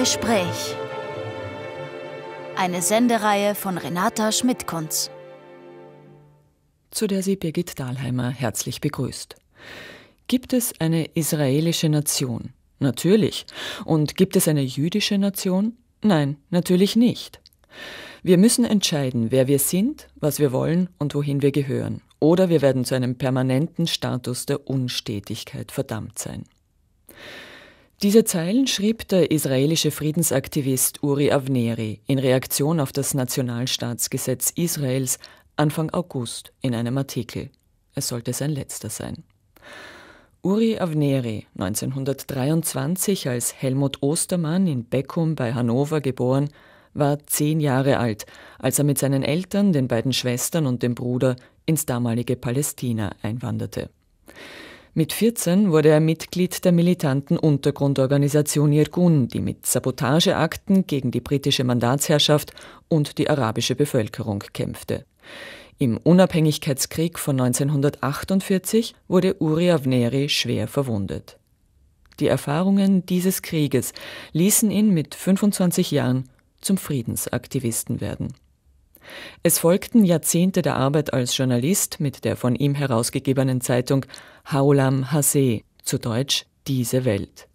Gespräch. Eine Sendereihe von Renata Schmidt-Kunz. Zu der Sie Birgit Dahlheimer herzlich begrüßt. Gibt es eine israelische Nation? Natürlich. Und gibt es eine jüdische Nation? Nein, natürlich nicht. Wir müssen entscheiden, wer wir sind, was wir wollen und wohin wir gehören. Oder wir werden zu einem permanenten Status der Unstetigkeit verdammt sein. Diese Zeilen schrieb der israelische Friedensaktivist Uri Avneri in Reaktion auf das Nationalstaatsgesetz Israels Anfang August in einem Artikel. Es sollte sein letzter sein. Uri Avneri, 1923 als Helmut Ostermann in Beckum bei Hannover geboren, war zehn Jahre alt, als er mit seinen Eltern, den beiden Schwestern und dem Bruder ins damalige Palästina einwanderte. Mit 14 wurde er Mitglied der militanten Untergrundorganisation Irgun, die mit Sabotageakten gegen die britische Mandatsherrschaft und die arabische Bevölkerung kämpfte. Im Unabhängigkeitskrieg von 1948 wurde Uri Avneri schwer verwundet. Die Erfahrungen dieses Krieges ließen ihn mit 25 Jahren zum Friedensaktivisten werden. Es folgten Jahrzehnte der Arbeit als Journalist mit der von ihm herausgegebenen Zeitung Haulam Hase, zu Deutsch Diese Welt.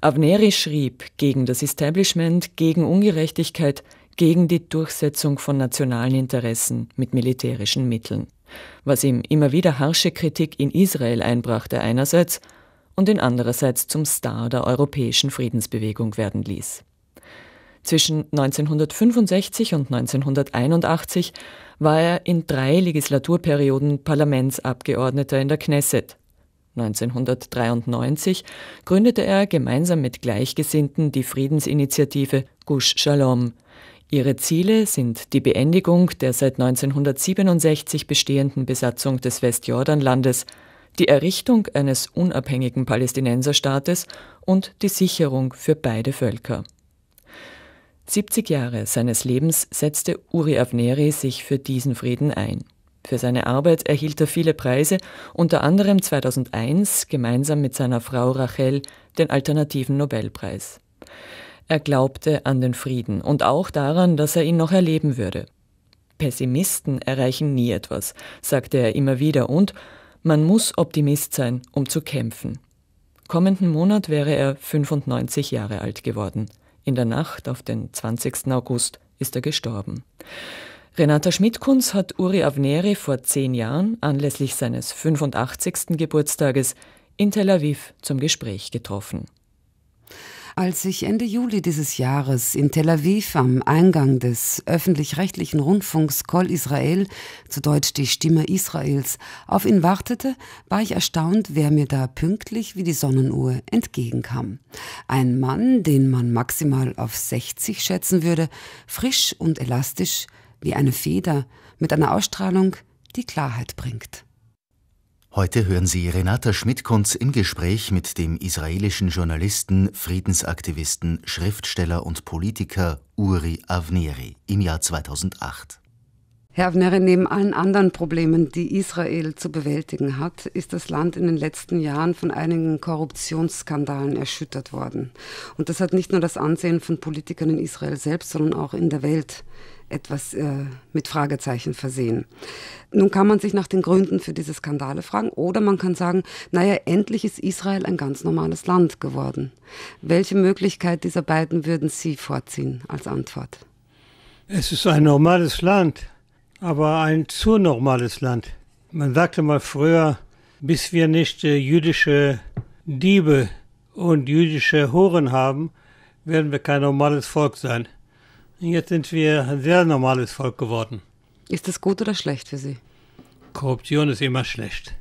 Avneri schrieb gegen das Establishment, gegen Ungerechtigkeit, gegen die Durchsetzung von nationalen Interessen mit militärischen Mitteln, was ihm immer wieder harsche Kritik in Israel einbrachte einerseits und ihn andererseits zum Star der europäischen Friedensbewegung werden ließ. Zwischen 1965 und 1981 war er in drei Legislaturperioden Parlamentsabgeordneter in der Knesset. 1993 gründete er gemeinsam mit Gleichgesinnten die Friedensinitiative Gush Shalom. Ihre Ziele sind die Beendigung der seit 1967 bestehenden Besatzung des Westjordanlandes, die Errichtung eines unabhängigen Palästinenserstaates und die Sicherung für beide Völker. 70 Jahre seines Lebens setzte Uri Avneri sich für diesen Frieden ein. Für seine Arbeit erhielt er viele Preise, unter anderem 2001 gemeinsam mit seiner Frau Rachel den alternativen Nobelpreis. Er glaubte an den Frieden und auch daran, dass er ihn noch erleben würde. Pessimisten erreichen nie etwas, sagte er immer wieder, und man muss Optimist sein, um zu kämpfen. Kommenden Monat wäre er 95 Jahre alt geworden. In der Nacht auf den 20. August ist er gestorben. Renata Schmidkunz hat Uri Avneri vor zehn Jahren anlässlich seines 85. Geburtstages in Tel Aviv zum Gespräch getroffen. Als ich Ende Juli dieses Jahres in Tel Aviv am Eingang des öffentlich-rechtlichen Rundfunks Kol Israel, zu Deutsch die Stimme Israels, auf ihn wartete, war ich erstaunt, wer mir da pünktlich wie die Sonnenuhr entgegenkam. Ein Mann, den man maximal auf 60 schätzen würde, frisch und elastisch wie eine Feder, mit einer Ausstrahlung, die Klarheit bringt. Heute hören Sie Renata Schmidt-Kunz im Gespräch mit dem israelischen Journalisten, Friedensaktivisten, Schriftsteller und Politiker Uri Avneri im Jahr 2008. Herr Avneri, neben allen anderen Problemen, die Israel zu bewältigen hat, ist das Land in den letzten Jahren von einigen Korruptionsskandalen erschüttert worden. Und das hat nicht nur das Ansehen von Politikern in Israel selbst, sondern auch in der Welt etwas äh, mit Fragezeichen versehen. Nun kann man sich nach den Gründen für diese Skandale fragen oder man kann sagen, naja, endlich ist Israel ein ganz normales Land geworden. Welche Möglichkeit dieser beiden würden Sie vorziehen als Antwort? Es ist ein normales Land, aber ein zu normales Land. Man sagte mal früher, bis wir nicht äh, jüdische Diebe und jüdische Horen haben, werden wir kein normales Volk sein. Jetzt sind wir ein sehr normales Volk geworden. Ist das gut oder schlecht für Sie? Korruption ist immer schlecht.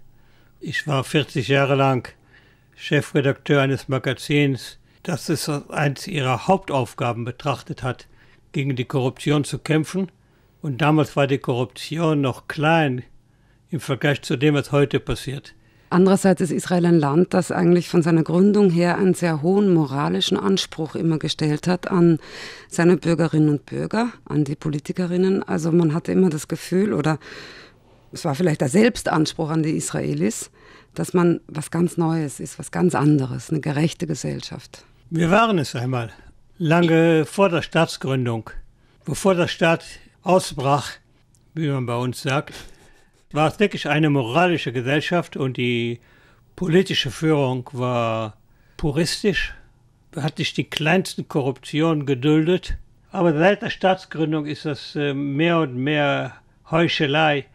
Ich war 40 Jahre lang Chefredakteur eines Magazins, das es als eines ihrer Hauptaufgaben betrachtet hat, gegen die Korruption zu kämpfen. Und damals war die Korruption noch klein im Vergleich zu dem, was heute passiert. Andererseits ist Israel ein Land, das eigentlich von seiner Gründung her einen sehr hohen moralischen Anspruch immer gestellt hat an seine Bürgerinnen und Bürger, an die Politikerinnen. Also man hatte immer das Gefühl oder es war vielleicht der Selbstanspruch an die Israelis, dass man was ganz Neues ist, was ganz anderes, eine gerechte Gesellschaft. Wir waren es einmal, lange vor der Staatsgründung, bevor der Staat ausbrach, wie man bei uns sagt, war es wirklich eine moralische Gesellschaft und die politische Führung war puristisch, hat nicht die kleinsten Korruptionen geduldet. Aber seit der Staatsgründung ist das äh, mehr und mehr Heuchelei.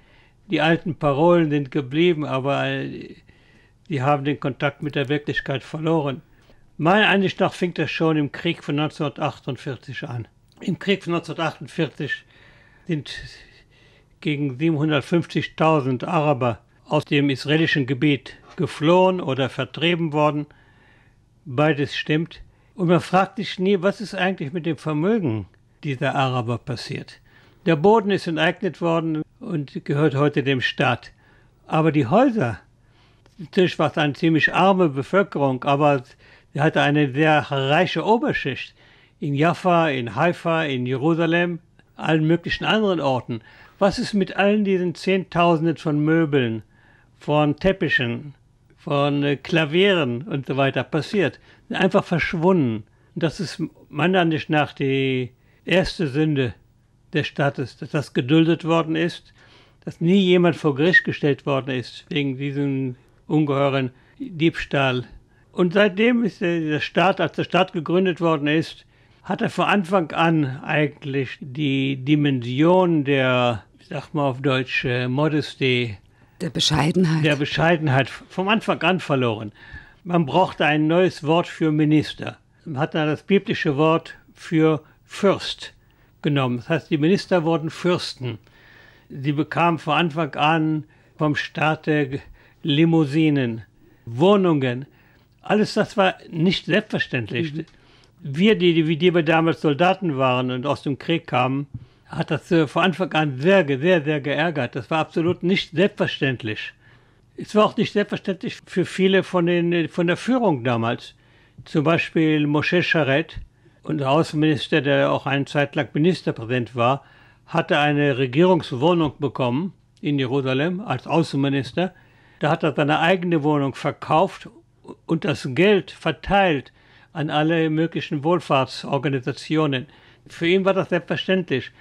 Die alten Parolen sind geblieben, aber äh, die haben den Kontakt mit der Wirklichkeit verloren. Meiner Ansicht nach fing das schon im Krieg von 1948 an. Im Krieg von 1948 sind gegen 750.000 Araber aus dem israelischen Gebiet geflohen oder vertrieben worden. Beides stimmt. Und man fragt sich nie, was ist eigentlich mit dem Vermögen dieser Araber passiert. Der Boden ist enteignet worden und gehört heute dem Staat. Aber die Häuser, natürlich war es eine ziemlich arme Bevölkerung, aber sie hatte eine sehr reiche Oberschicht. In Jaffa, in Haifa, in Jerusalem, allen möglichen anderen Orten. Was ist mit allen diesen Zehntausenden von Möbeln, von Teppichen, von äh, Klavieren und so weiter passiert? Sind einfach verschwunden. das ist meiner Ansicht nach die erste Sünde des Staates, dass das geduldet worden ist, dass nie jemand vor Gericht gestellt worden ist wegen diesem ungeheuren Diebstahl. Und seitdem ist der Staat, als der Staat gegründet worden ist, hat er von Anfang an eigentlich die Dimension der sag mal auf Deutsch, äh, Modesty. Der Bescheidenheit. Der Bescheidenheit vom Anfang an verloren. Man brauchte ein neues Wort für Minister. Man hat dann das biblische Wort für Fürst genommen. Das heißt, die Minister wurden Fürsten. Sie bekamen von Anfang an vom Staate Limousinen, Wohnungen. Alles das war nicht selbstverständlich. Mhm. Wir, die, die, die wir damals Soldaten waren und aus dem Krieg kamen, hat das äh, vor Anfang an sehr, sehr, sehr geärgert. Das war absolut nicht selbstverständlich. Es war auch nicht selbstverständlich für viele von, den, äh, von der Führung damals. Zum Beispiel Moshe Charet, unser Außenminister, der auch eine Zeit lang Ministerpräsident war, hatte eine Regierungswohnung bekommen in Jerusalem als Außenminister. Da hat er seine eigene Wohnung verkauft und das Geld verteilt an alle möglichen Wohlfahrtsorganisationen. Für ihn war das selbstverständlich.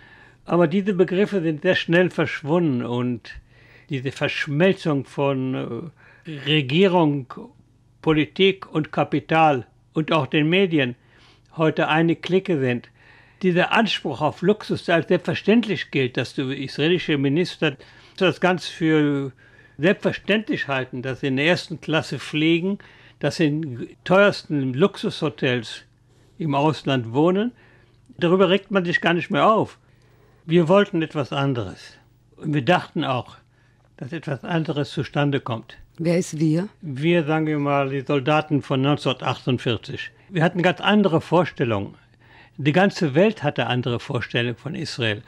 Aber diese Begriffe sind sehr schnell verschwunden und diese Verschmelzung von äh, Regierung, Politik und Kapital und auch den Medien heute eine Clique sind. Dieser Anspruch auf Luxus, der als selbstverständlich gilt, dass die israelische Minister das ganz für selbstverständlich halten, dass sie in der ersten Klasse fliegen, dass sie in teuersten Luxushotels im Ausland wohnen, darüber regt man sich gar nicht mehr auf. Wir wollten etwas anderes. Und wir dachten auch, dass etwas anderes zustande kommt. Wer ist wir? Wir, sagen wir mal, die Soldaten von 1948. Wir hatten ganz andere Vorstellungen. Die ganze Welt hatte andere Vorstellungen von Israel.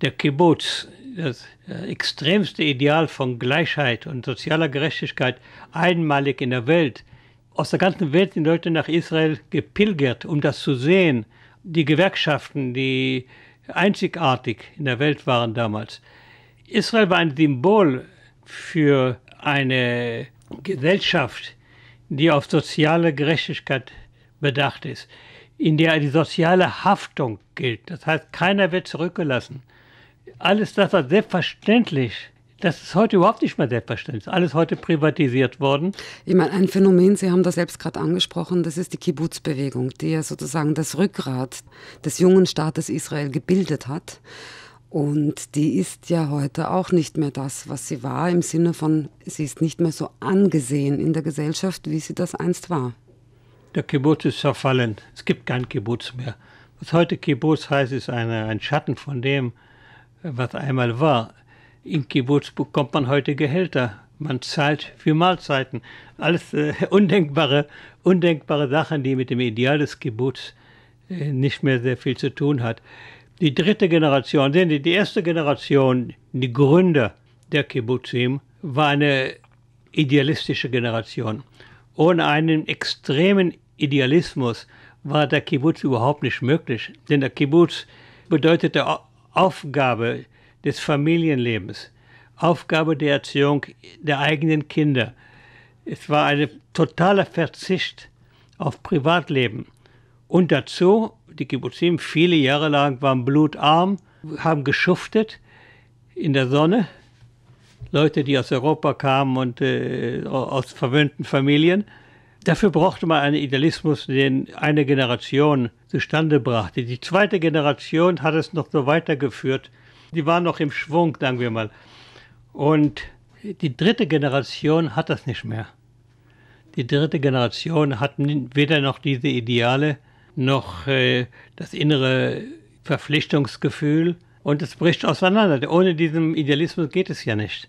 Der Kibbutz, das äh, extremste Ideal von Gleichheit und sozialer Gerechtigkeit, einmalig in der Welt. Aus der ganzen Welt sind Leute nach Israel gepilgert, um das zu sehen. Die Gewerkschaften, die einzigartig in der Welt waren damals. Israel war ein Symbol für eine Gesellschaft, die auf soziale Gerechtigkeit bedacht ist, in der die soziale Haftung gilt. Das heißt, keiner wird zurückgelassen. Alles das, war selbstverständlich das ist heute überhaupt nicht mehr selbstverständlich. Alles heute privatisiert worden. Ich meine, ein Phänomen, Sie haben das selbst gerade angesprochen, das ist die Kibbutzbewegung, die ja sozusagen das Rückgrat des jungen Staates Israel gebildet hat. Und die ist ja heute auch nicht mehr das, was sie war, im Sinne von, sie ist nicht mehr so angesehen in der Gesellschaft, wie sie das einst war. Der Kibbutz ist zerfallen. Es gibt kein Kibbutz mehr. Was heute Kibbutz heißt, ist eine, ein Schatten von dem, was einmal war. Im Kibbutz bekommt man heute Gehälter. Man zahlt für Mahlzeiten. Alles äh, undenkbare, undenkbare Sachen, die mit dem Ideal des Kibbutz äh, nicht mehr sehr viel zu tun hat. Die dritte Generation, sehen Sie, die erste Generation, die Gründer der Kibbutzim, war eine idealistische Generation. Ohne einen extremen Idealismus war der Kibbutz überhaupt nicht möglich, denn der Kibbutz bedeutete Aufgabe, des Familienlebens, Aufgabe der Erziehung der eigenen Kinder. Es war ein totaler Verzicht auf Privatleben. Und dazu, die Kibbutzim viele Jahre lang waren blutarm, haben geschuftet in der Sonne. Leute, die aus Europa kamen und äh, aus verwöhnten Familien. Dafür brauchte man einen Idealismus, den eine Generation zustande brachte. Die zweite Generation hat es noch so weitergeführt die waren noch im Schwung, sagen wir mal. Und die dritte Generation hat das nicht mehr. Die dritte Generation hat weder noch diese Ideale noch äh, das innere Verpflichtungsgefühl und es bricht auseinander. Ohne diesen Idealismus geht es ja nicht.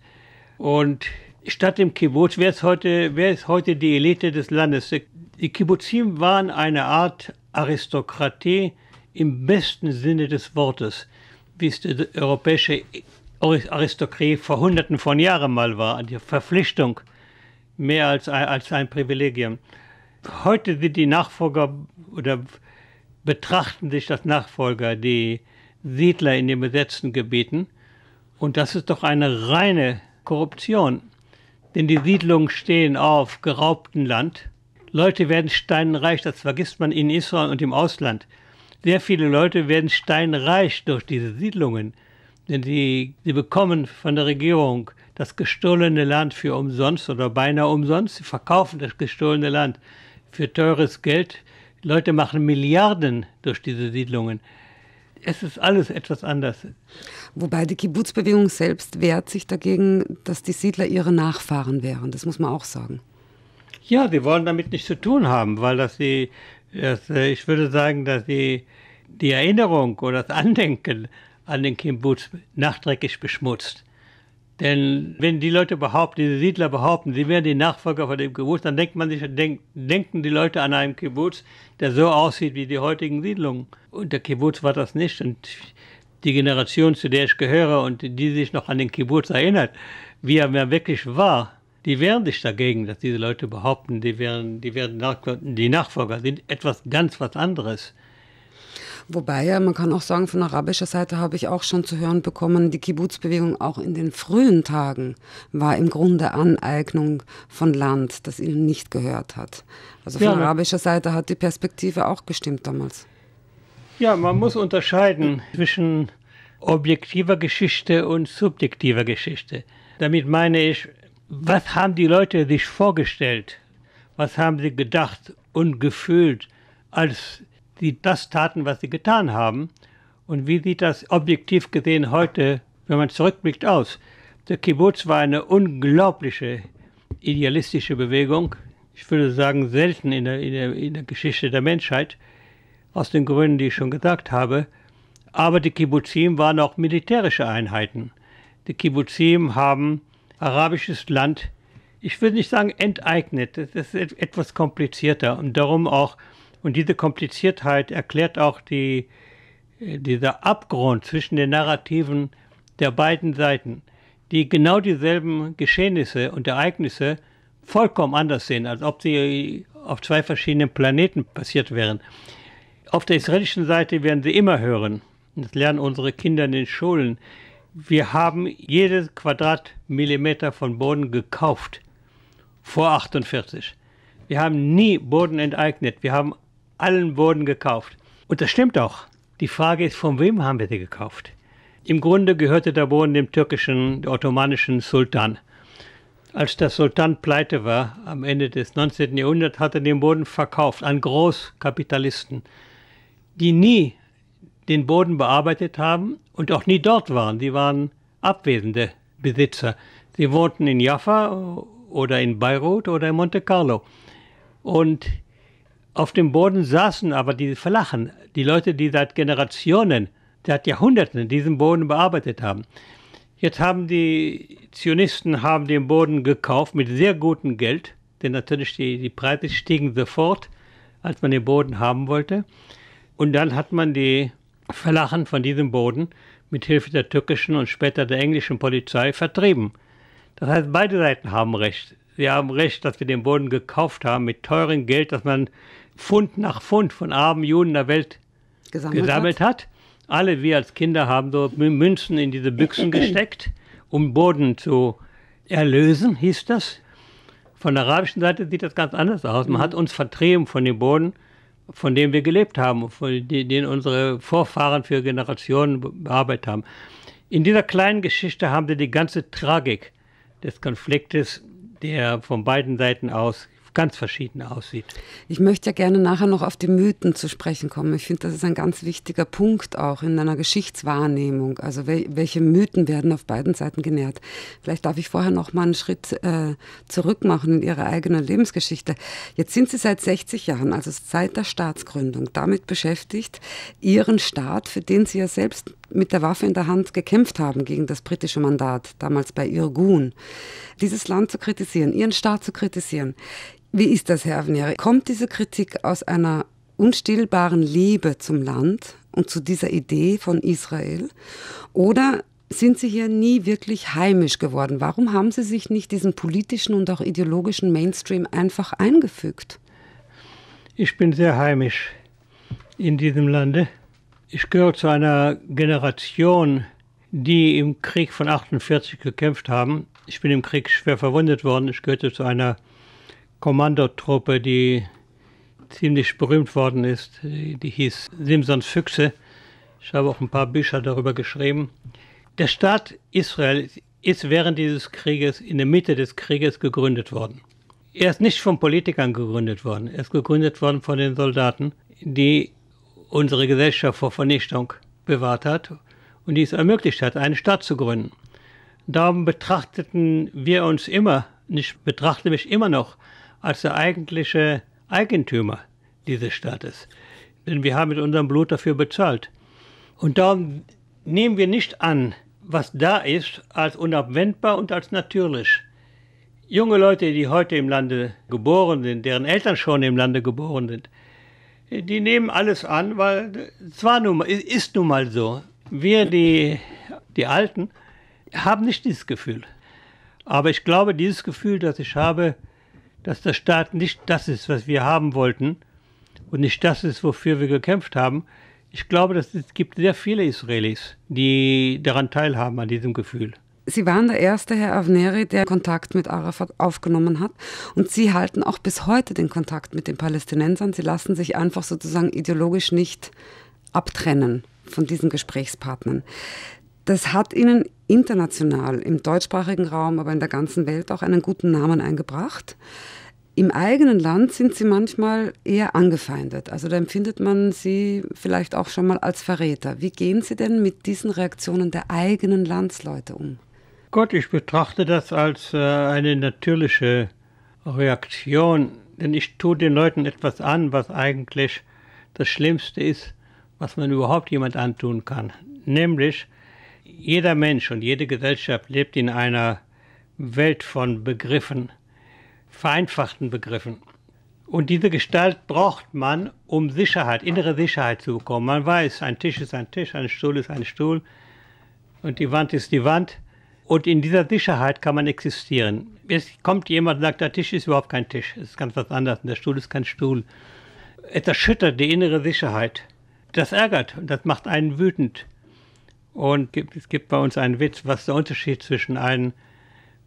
Und statt dem Kibbutz, wer ist heute, wer ist heute die Elite des Landes? Die Kibbutzim waren eine Art Aristokratie im besten Sinne des Wortes wie es die europäische Aristokratie vor hunderten von Jahren mal war, die Verpflichtung mehr als, als ein Privilegium. Heute sind die Nachfolger oder betrachten sich das Nachfolger, die Siedler in den besetzten Gebieten. Und das ist doch eine reine Korruption. Denn die Siedlungen stehen auf geraubtem Land. Leute werden steinreich, das vergisst man in Israel und im Ausland. Sehr viele Leute werden steinreich durch diese Siedlungen, denn sie, sie bekommen von der Regierung das gestohlene Land für umsonst oder beinahe umsonst. Sie verkaufen das gestohlene Land für teures Geld. Die Leute machen Milliarden durch diese Siedlungen. Es ist alles etwas anders. Wobei die Kibbutzbewegung selbst wehrt sich dagegen, dass die Siedler ihre Nachfahren wären. Das muss man auch sagen. Ja, sie wollen damit nichts zu tun haben, weil das sie das, äh, ich würde sagen, dass die, die Erinnerung oder das Andenken an den Kibbutz nachträglich beschmutzt. Denn wenn die Leute behaupten, diese Siedler behaupten, sie wären die Nachfolger von dem Kibbutz, dann denkt man sich, denk, denken die Leute an einen Kibbutz, der so aussieht wie die heutigen Siedlungen. Und der Kibbutz war das nicht. Und die Generation, zu der ich gehöre und die sich noch an den Kibbutz erinnert, wie er mir wirklich war, die wehren sich dagegen, dass diese Leute behaupten, die wären, die wären die Nachfolger, sind etwas ganz was anderes. Wobei ja, man kann auch sagen, von arabischer Seite habe ich auch schon zu hören bekommen, die Kibbutzbewegung auch in den frühen Tagen war im Grunde Aneignung von Land, das ihnen nicht gehört hat. Also von ja, ne. arabischer Seite hat die Perspektive auch gestimmt damals. Ja, man muss unterscheiden zwischen objektiver Geschichte und subjektiver Geschichte. Damit meine ich, was haben die Leute sich vorgestellt? Was haben sie gedacht und gefühlt, als sie das taten, was sie getan haben? Und wie sieht das objektiv gesehen heute, wenn man zurückblickt, aus? Der Kibbutz war eine unglaubliche idealistische Bewegung. Ich würde sagen, selten in der, in der, in der Geschichte der Menschheit, aus den Gründen, die ich schon gesagt habe. Aber die Kibbutzim waren auch militärische Einheiten. Die Kibbutzim haben arabisches Land, ich würde nicht sagen enteignet, das ist etwas komplizierter und darum auch, und diese Kompliziertheit erklärt auch die, äh, dieser Abgrund zwischen den Narrativen der beiden Seiten, die genau dieselben Geschehnisse und Ereignisse vollkommen anders sehen, als ob sie auf zwei verschiedenen Planeten passiert wären. Auf der israelischen Seite werden sie immer hören, das lernen unsere Kinder in den Schulen, wir haben jedes Quadratmillimeter von Boden gekauft vor 48. Wir haben nie Boden enteignet. Wir haben allen Boden gekauft. Und das stimmt auch. Die Frage ist, von wem haben wir den gekauft? Im Grunde gehörte der Boden dem türkischen, ottomanischen Sultan. Als der Sultan pleite war, am Ende des 19. Jahrhunderts, hat er den Boden verkauft an Großkapitalisten, die nie den Boden bearbeitet haben und auch nie dort waren. Sie waren abwesende Besitzer. Sie wohnten in Jaffa oder in Beirut oder in Monte Carlo. Und auf dem Boden saßen aber diese Verlachen, die Leute, die seit Generationen, seit Jahrhunderten diesen Boden bearbeitet haben. Jetzt haben die Zionisten haben den Boden gekauft mit sehr gutem Geld, denn natürlich die, die Preise stiegen sofort, als man den Boden haben wollte. Und dann hat man die Verlachen von diesem Boden mit Hilfe der türkischen und später der englischen Polizei vertrieben. Das heißt, beide Seiten haben recht. Sie haben recht, dass wir den Boden gekauft haben mit teurem Geld, das man Pfund nach Pfund von armen Juden der Welt gesammelt, gesammelt hat. hat. Alle wir als Kinder haben so Münzen in diese Büchsen gesteckt, um Boden zu erlösen, hieß das. Von der arabischen Seite sieht das ganz anders aus. Man mhm. hat uns vertrieben von dem Boden von dem wir gelebt haben, von den unsere Vorfahren für Generationen bearbeitet haben. In dieser kleinen Geschichte haben sie die ganze Tragik des Konfliktes, der von beiden Seiten aus ganz verschieden aussieht. Ich möchte ja gerne nachher noch auf die Mythen zu sprechen kommen. Ich finde, das ist ein ganz wichtiger Punkt auch in einer Geschichtswahrnehmung. Also welche Mythen werden auf beiden Seiten genährt? Vielleicht darf ich vorher noch mal einen Schritt äh, zurück machen in Ihre eigene Lebensgeschichte. Jetzt sind Sie seit 60 Jahren, also seit der Staatsgründung, damit beschäftigt, Ihren Staat, für den Sie ja selbst mit der Waffe in der Hand gekämpft haben gegen das britische Mandat, damals bei Irgun. Dieses Land zu kritisieren, ihren Staat zu kritisieren. Wie ist das, Herr Avneri? Kommt diese Kritik aus einer unstillbaren Liebe zum Land und zu dieser Idee von Israel? Oder sind Sie hier nie wirklich heimisch geworden? Warum haben Sie sich nicht diesen politischen und auch ideologischen Mainstream einfach eingefügt? Ich bin sehr heimisch in diesem Lande. Ich gehöre zu einer Generation, die im Krieg von 48 gekämpft haben. Ich bin im Krieg schwer verwundet worden. Ich gehörte zu einer Kommandotruppe, die ziemlich berühmt worden ist. Die hieß Simsons Füchse. Ich habe auch ein paar Bücher darüber geschrieben. Der Staat Israel ist während dieses Krieges, in der Mitte des Krieges gegründet worden. Er ist nicht von Politikern gegründet worden. Er ist gegründet worden von den Soldaten, die unsere Gesellschaft vor Vernichtung bewahrt hat und dies ermöglicht hat, einen Staat zu gründen. Darum betrachteten wir uns immer, ich betrachte mich immer noch als der eigentliche Eigentümer dieses Staates. Denn wir haben mit unserem Blut dafür bezahlt. Und darum nehmen wir nicht an, was da ist, als unabwendbar und als natürlich. Junge Leute, die heute im Lande geboren sind, deren Eltern schon im Lande geboren sind, die nehmen alles an, weil es war nun, ist nun mal so. Wir, die, die Alten, haben nicht dieses Gefühl. Aber ich glaube, dieses Gefühl, das ich habe, dass der Staat nicht das ist, was wir haben wollten und nicht das ist, wofür wir gekämpft haben, ich glaube, dass es gibt sehr viele Israelis, die daran teilhaben, an diesem Gefühl. Sie waren der erste Herr Avneri, der Kontakt mit Arafat aufgenommen hat. Und Sie halten auch bis heute den Kontakt mit den Palästinensern. Sie lassen sich einfach sozusagen ideologisch nicht abtrennen von diesen Gesprächspartnern. Das hat Ihnen international im deutschsprachigen Raum, aber in der ganzen Welt auch einen guten Namen eingebracht. Im eigenen Land sind sie manchmal eher angefeindet. Also da empfindet man sie vielleicht auch schon mal als Verräter. Wie gehen Sie denn mit diesen Reaktionen der eigenen Landsleute um? Gott, ich betrachte das als äh, eine natürliche Reaktion, denn ich tue den Leuten etwas an, was eigentlich das Schlimmste ist, was man überhaupt jemand antun kann. Nämlich, jeder Mensch und jede Gesellschaft lebt in einer Welt von Begriffen, vereinfachten Begriffen. Und diese Gestalt braucht man, um Sicherheit, innere Sicherheit zu bekommen. Man weiß, ein Tisch ist ein Tisch, ein Stuhl ist ein Stuhl und die Wand ist die Wand. Und in dieser Sicherheit kann man existieren. Jetzt kommt jemand und sagt, der Tisch ist überhaupt kein Tisch, es ist ganz was anderes, der Stuhl ist kein Stuhl. Es erschüttert die innere Sicherheit. Das ärgert und das macht einen wütend. Und es gibt bei uns einen Witz, was der Unterschied zwischen einem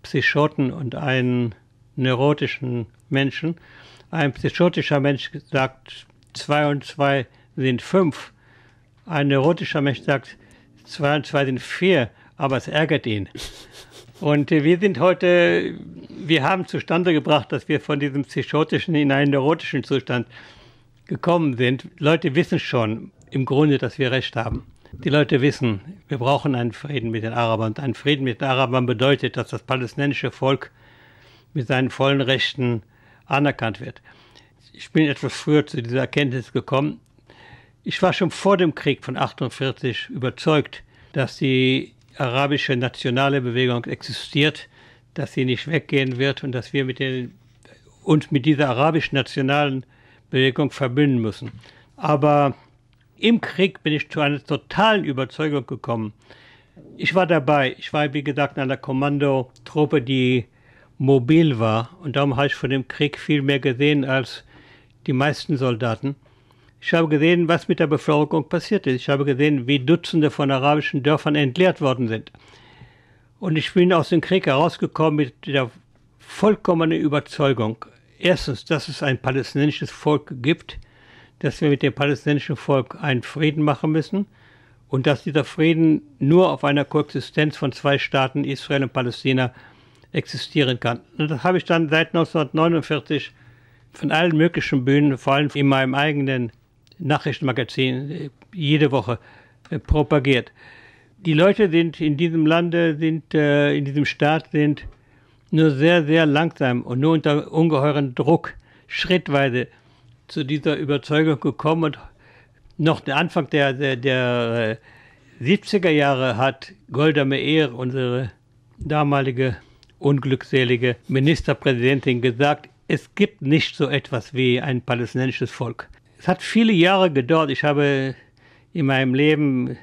Psychoten und einem neurotischen Menschen. Ein psychotischer Mensch sagt, zwei und zwei sind fünf. Ein neurotischer Mensch sagt, zwei und zwei sind vier aber es ärgert ihn. Und äh, wir sind heute, wir haben zustande gebracht, dass wir von diesem psychotischen in einen neurotischen Zustand gekommen sind. Leute wissen schon im Grunde, dass wir recht haben. Die Leute wissen, wir brauchen einen Frieden mit den Arabern. Und ein Frieden mit den Arabern bedeutet, dass das palästinensische Volk mit seinen vollen Rechten anerkannt wird. Ich bin etwas früher zu dieser Erkenntnis gekommen. Ich war schon vor dem Krieg von 1948 überzeugt, dass die arabische nationale Bewegung existiert, dass sie nicht weggehen wird und dass wir mit den, uns mit dieser arabisch-nationalen Bewegung verbünden müssen. Aber im Krieg bin ich zu einer totalen Überzeugung gekommen. Ich war dabei. Ich war, wie gesagt, in einer Kommandotruppe, die mobil war. Und darum habe ich von dem Krieg viel mehr gesehen als die meisten Soldaten. Ich habe gesehen, was mit der Bevölkerung passiert ist. Ich habe gesehen, wie Dutzende von arabischen Dörfern entleert worden sind. Und ich bin aus dem Krieg herausgekommen mit der vollkommenen Überzeugung. Erstens, dass es ein palästinensisches Volk gibt, dass wir mit dem palästinensischen Volk einen Frieden machen müssen und dass dieser Frieden nur auf einer Koexistenz von zwei Staaten, Israel und Palästina, existieren kann. Und das habe ich dann seit 1949 von allen möglichen Bühnen, vor allem in meinem eigenen Nachrichtenmagazin äh, jede Woche äh, propagiert. Die Leute sind in diesem Lande, sind äh, in diesem Staat, sind nur sehr, sehr langsam und nur unter ungeheuren Druck schrittweise zu dieser Überzeugung gekommen. Und noch Anfang der, der, der 70er Jahre hat Golda Meir, unsere damalige unglückselige Ministerpräsidentin, gesagt, es gibt nicht so etwas wie ein palästinensisches Volk. Es hat viele Jahre gedauert. Ich habe in meinem Leben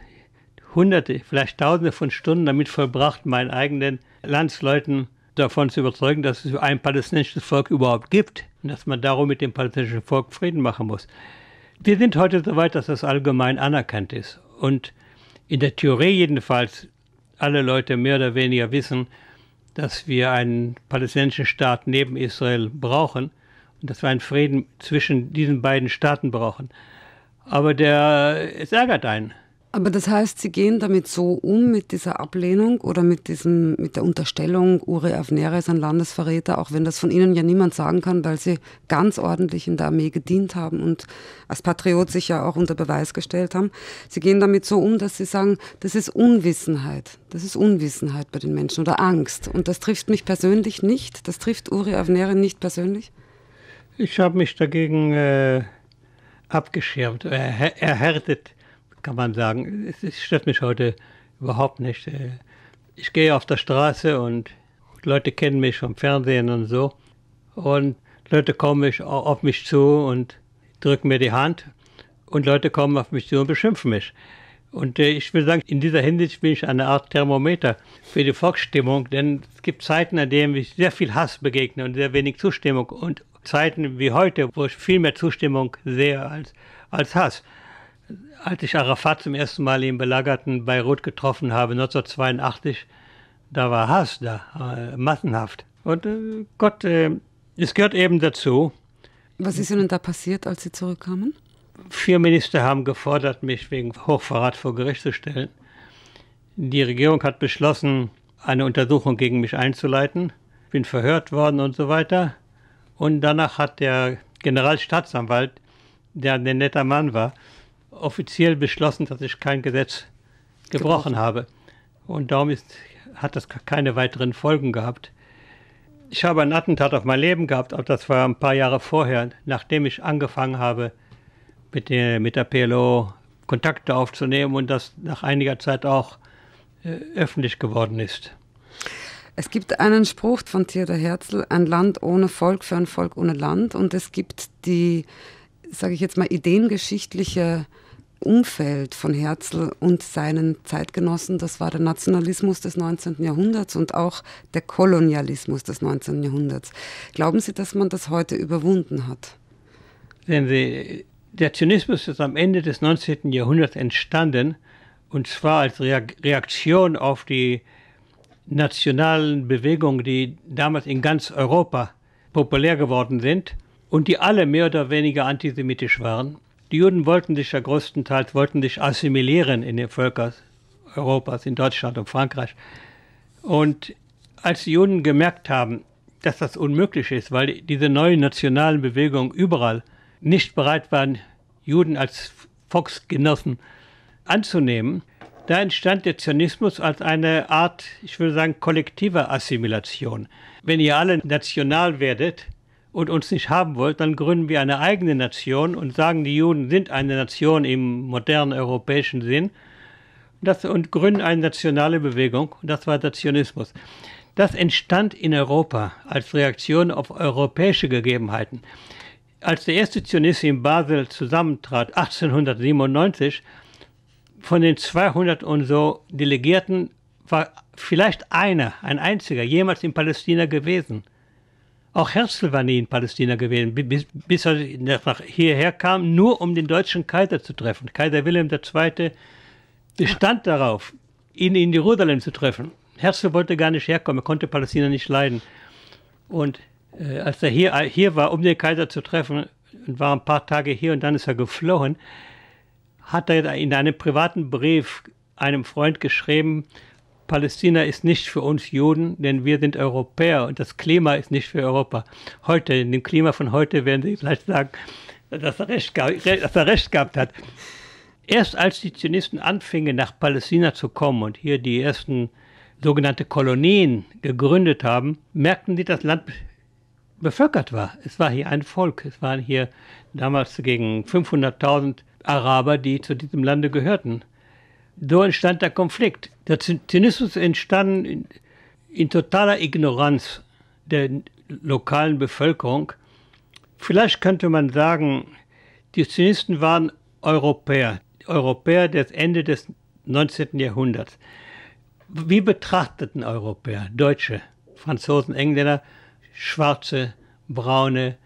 hunderte, vielleicht tausende von Stunden damit verbracht, meinen eigenen Landsleuten davon zu überzeugen, dass es ein palästinensisches Volk überhaupt gibt und dass man darum mit dem palästinensischen Volk Frieden machen muss. Wir sind heute so weit, dass das allgemein anerkannt ist und in der Theorie jedenfalls alle Leute mehr oder weniger wissen, dass wir einen palästinensischen Staat neben Israel brauchen und dass wir einen Frieden zwischen diesen beiden Staaten brauchen. Aber der, es ärgert einen. Aber das heißt, Sie gehen damit so um, mit dieser Ablehnung oder mit, diesem, mit der Unterstellung, Uri Avnera ist ein Landesverräter, auch wenn das von Ihnen ja niemand sagen kann, weil Sie ganz ordentlich in der Armee gedient haben und als Patriot sich ja auch unter Beweis gestellt haben. Sie gehen damit so um, dass Sie sagen, das ist Unwissenheit. Das ist Unwissenheit bei den Menschen oder Angst. Und das trifft mich persönlich nicht. Das trifft Uri Avnera nicht persönlich. Ich habe mich dagegen äh, abgeschirmt, äh, er, erhärtet, kann man sagen. Es, stört mich heute überhaupt nicht. Äh. Ich gehe auf der Straße und Leute kennen mich vom Fernsehen und so. Und Leute kommen mich, auf mich zu und drücken mir die Hand. Und Leute kommen auf mich zu und beschimpfen mich. Und äh, ich will sagen, in dieser Hinsicht bin ich eine Art Thermometer für die Volksstimmung, denn es gibt Zeiten, an denen ich sehr viel Hass begegne und sehr wenig Zustimmung und Zeiten wie heute, wo ich viel mehr Zustimmung sehe als, als Hass. Als ich Arafat zum ersten Mal im belagerten Beirut getroffen habe, 1982, da war Hass da, äh, massenhaft. Und äh, Gott, äh, es gehört eben dazu. Was ist Ihnen da passiert, als Sie zurückkamen? Vier Minister haben gefordert, mich wegen Hochverrat vor Gericht zu stellen. Die Regierung hat beschlossen, eine Untersuchung gegen mich einzuleiten. Bin verhört worden und so weiter. Und danach hat der Generalstaatsanwalt, der ein netter Mann war, offiziell beschlossen, dass ich kein Gesetz gebrochen, gebrochen. habe. Und darum ist, hat das keine weiteren Folgen gehabt. Ich habe ein Attentat auf mein Leben gehabt, aber das war ein paar Jahre vorher, nachdem ich angefangen habe, mit der, mit der PLO Kontakte aufzunehmen und das nach einiger Zeit auch äh, öffentlich geworden ist. Es gibt einen Spruch von Theodor Herzl, ein Land ohne Volk für ein Volk ohne Land. Und es gibt die, sage ich jetzt mal, ideengeschichtliche Umfeld von Herzl und seinen Zeitgenossen, das war der Nationalismus des 19. Jahrhunderts und auch der Kolonialismus des 19. Jahrhunderts. Glauben Sie, dass man das heute überwunden hat? Denn die, der Zynismus ist am Ende des 19. Jahrhunderts entstanden, und zwar als Reaktion auf die nationalen Bewegungen, die damals in ganz Europa populär geworden sind und die alle mehr oder weniger antisemitisch waren. Die Juden wollten sich ja größtenteils wollten sich assimilieren in den Völkern Europas, in Deutschland und Frankreich. Und als die Juden gemerkt haben, dass das unmöglich ist, weil diese neuen nationalen Bewegungen überall nicht bereit waren, Juden als Volksgenossen anzunehmen, da entstand der Zionismus als eine Art, ich würde sagen, kollektiver Assimilation. Wenn ihr alle national werdet und uns nicht haben wollt, dann gründen wir eine eigene Nation und sagen, die Juden sind eine Nation im modernen europäischen Sinn das, und gründen eine nationale Bewegung. Und das war der Zionismus. Das entstand in Europa als Reaktion auf europäische Gegebenheiten. Als der erste Zionist in Basel zusammentrat, 1897, von den 200 und so Delegierten war vielleicht einer, ein einziger, jemals in Palästina gewesen. Auch Herzl war nie in Palästina gewesen, bis, bis er nach hierher kam, nur um den deutschen Kaiser zu treffen. Kaiser Wilhelm II. bestand darauf, ihn in Jerusalem zu treffen. Herzl wollte gar nicht herkommen, er konnte Palästina nicht leiden. Und äh, als er hier, hier war, um den Kaiser zu treffen, und war ein paar Tage hier und dann ist er geflohen, hat er in einem privaten Brief einem Freund geschrieben, Palästina ist nicht für uns Juden, denn wir sind Europäer und das Klima ist nicht für Europa. Heute, in dem Klima von heute, werden Sie vielleicht sagen, dass er recht, dass er recht gehabt hat. Erst als die Zionisten anfingen, nach Palästina zu kommen und hier die ersten sogenannte Kolonien gegründet haben, merkten sie, dass das Land bevölkert war. Es war hier ein Volk. Es waren hier damals gegen 500.000 Araber, die zu diesem Lande gehörten. So entstand der Konflikt. Der Zynismus entstand in, in totaler Ignoranz der lokalen Bevölkerung. Vielleicht könnte man sagen, die Zynisten waren Europäer, Europäer des Ende des 19. Jahrhunderts. Wie betrachteten Europäer, Deutsche, Franzosen, Engländer, schwarze, braune,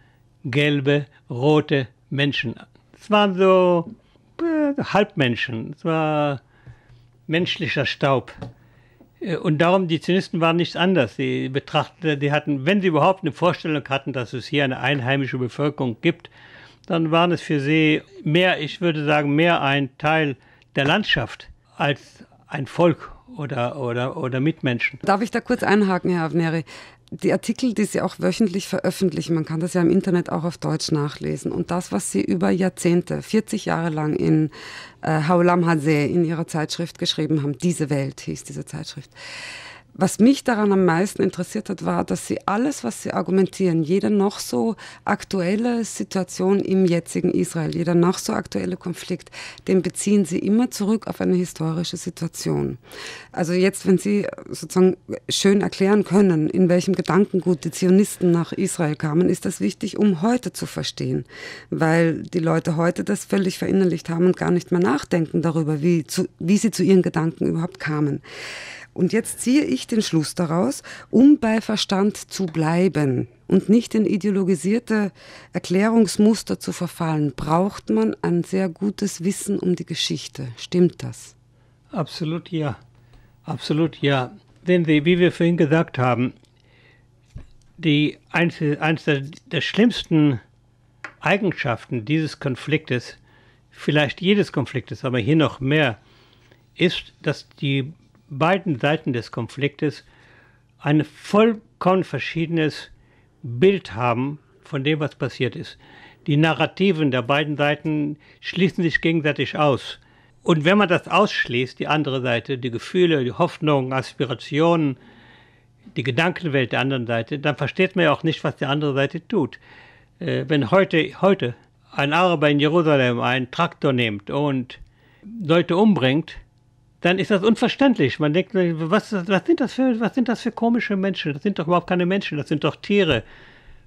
gelbe, rote Menschen es waren so äh, Halbmenschen, es war menschlicher Staub. Äh, und darum, die Zionisten waren nichts anders. Die betrachteten, die hatten, wenn sie überhaupt eine Vorstellung hatten, dass es hier eine einheimische Bevölkerung gibt, dann waren es für sie mehr, ich würde sagen, mehr ein Teil der Landschaft als ein Volk oder, oder, oder Mitmenschen. Darf ich da kurz einhaken, Herr Avneri? die Artikel, die sie auch wöchentlich veröffentlichen, man kann das ja im Internet auch auf Deutsch nachlesen. Und das, was sie über Jahrzehnte, 40 Jahre lang in äh, Haulam Hazeh in ihrer Zeitschrift geschrieben haben, diese Welt hieß diese Zeitschrift was mich daran am meisten interessiert hat, war, dass sie alles, was sie argumentieren, jede noch so aktuelle Situation im jetzigen Israel, jeder noch so aktuelle Konflikt, den beziehen sie immer zurück auf eine historische Situation. Also jetzt, wenn Sie sozusagen schön erklären können, in welchem Gedankengut die Zionisten nach Israel kamen, ist das wichtig, um heute zu verstehen, weil die Leute heute das völlig verinnerlicht haben und gar nicht mehr nachdenken darüber, wie, zu, wie sie zu ihren Gedanken überhaupt kamen. Und jetzt ziehe ich den Schluss daraus, um bei Verstand zu bleiben und nicht in ideologisierte Erklärungsmuster zu verfallen, braucht man ein sehr gutes Wissen um die Geschichte. Stimmt das? Absolut ja. Absolut ja. Denn wie wir vorhin gesagt haben, die, eins, eins der, der schlimmsten Eigenschaften dieses Konfliktes, vielleicht jedes Konfliktes, aber hier noch mehr, ist, dass die beiden Seiten des Konfliktes ein vollkommen verschiedenes Bild haben von dem, was passiert ist. Die Narrativen der beiden Seiten schließen sich gegenseitig aus. Und wenn man das ausschließt, die andere Seite, die Gefühle, die Hoffnungen, Aspirationen, die Gedankenwelt der anderen Seite, dann versteht man ja auch nicht, was die andere Seite tut. Äh, wenn heute, heute ein Araber in Jerusalem einen Traktor nimmt und Leute umbringt, dann ist das unverständlich. Man denkt, was, was, sind das für, was sind das für komische Menschen? Das sind doch überhaupt keine Menschen, das sind doch Tiere.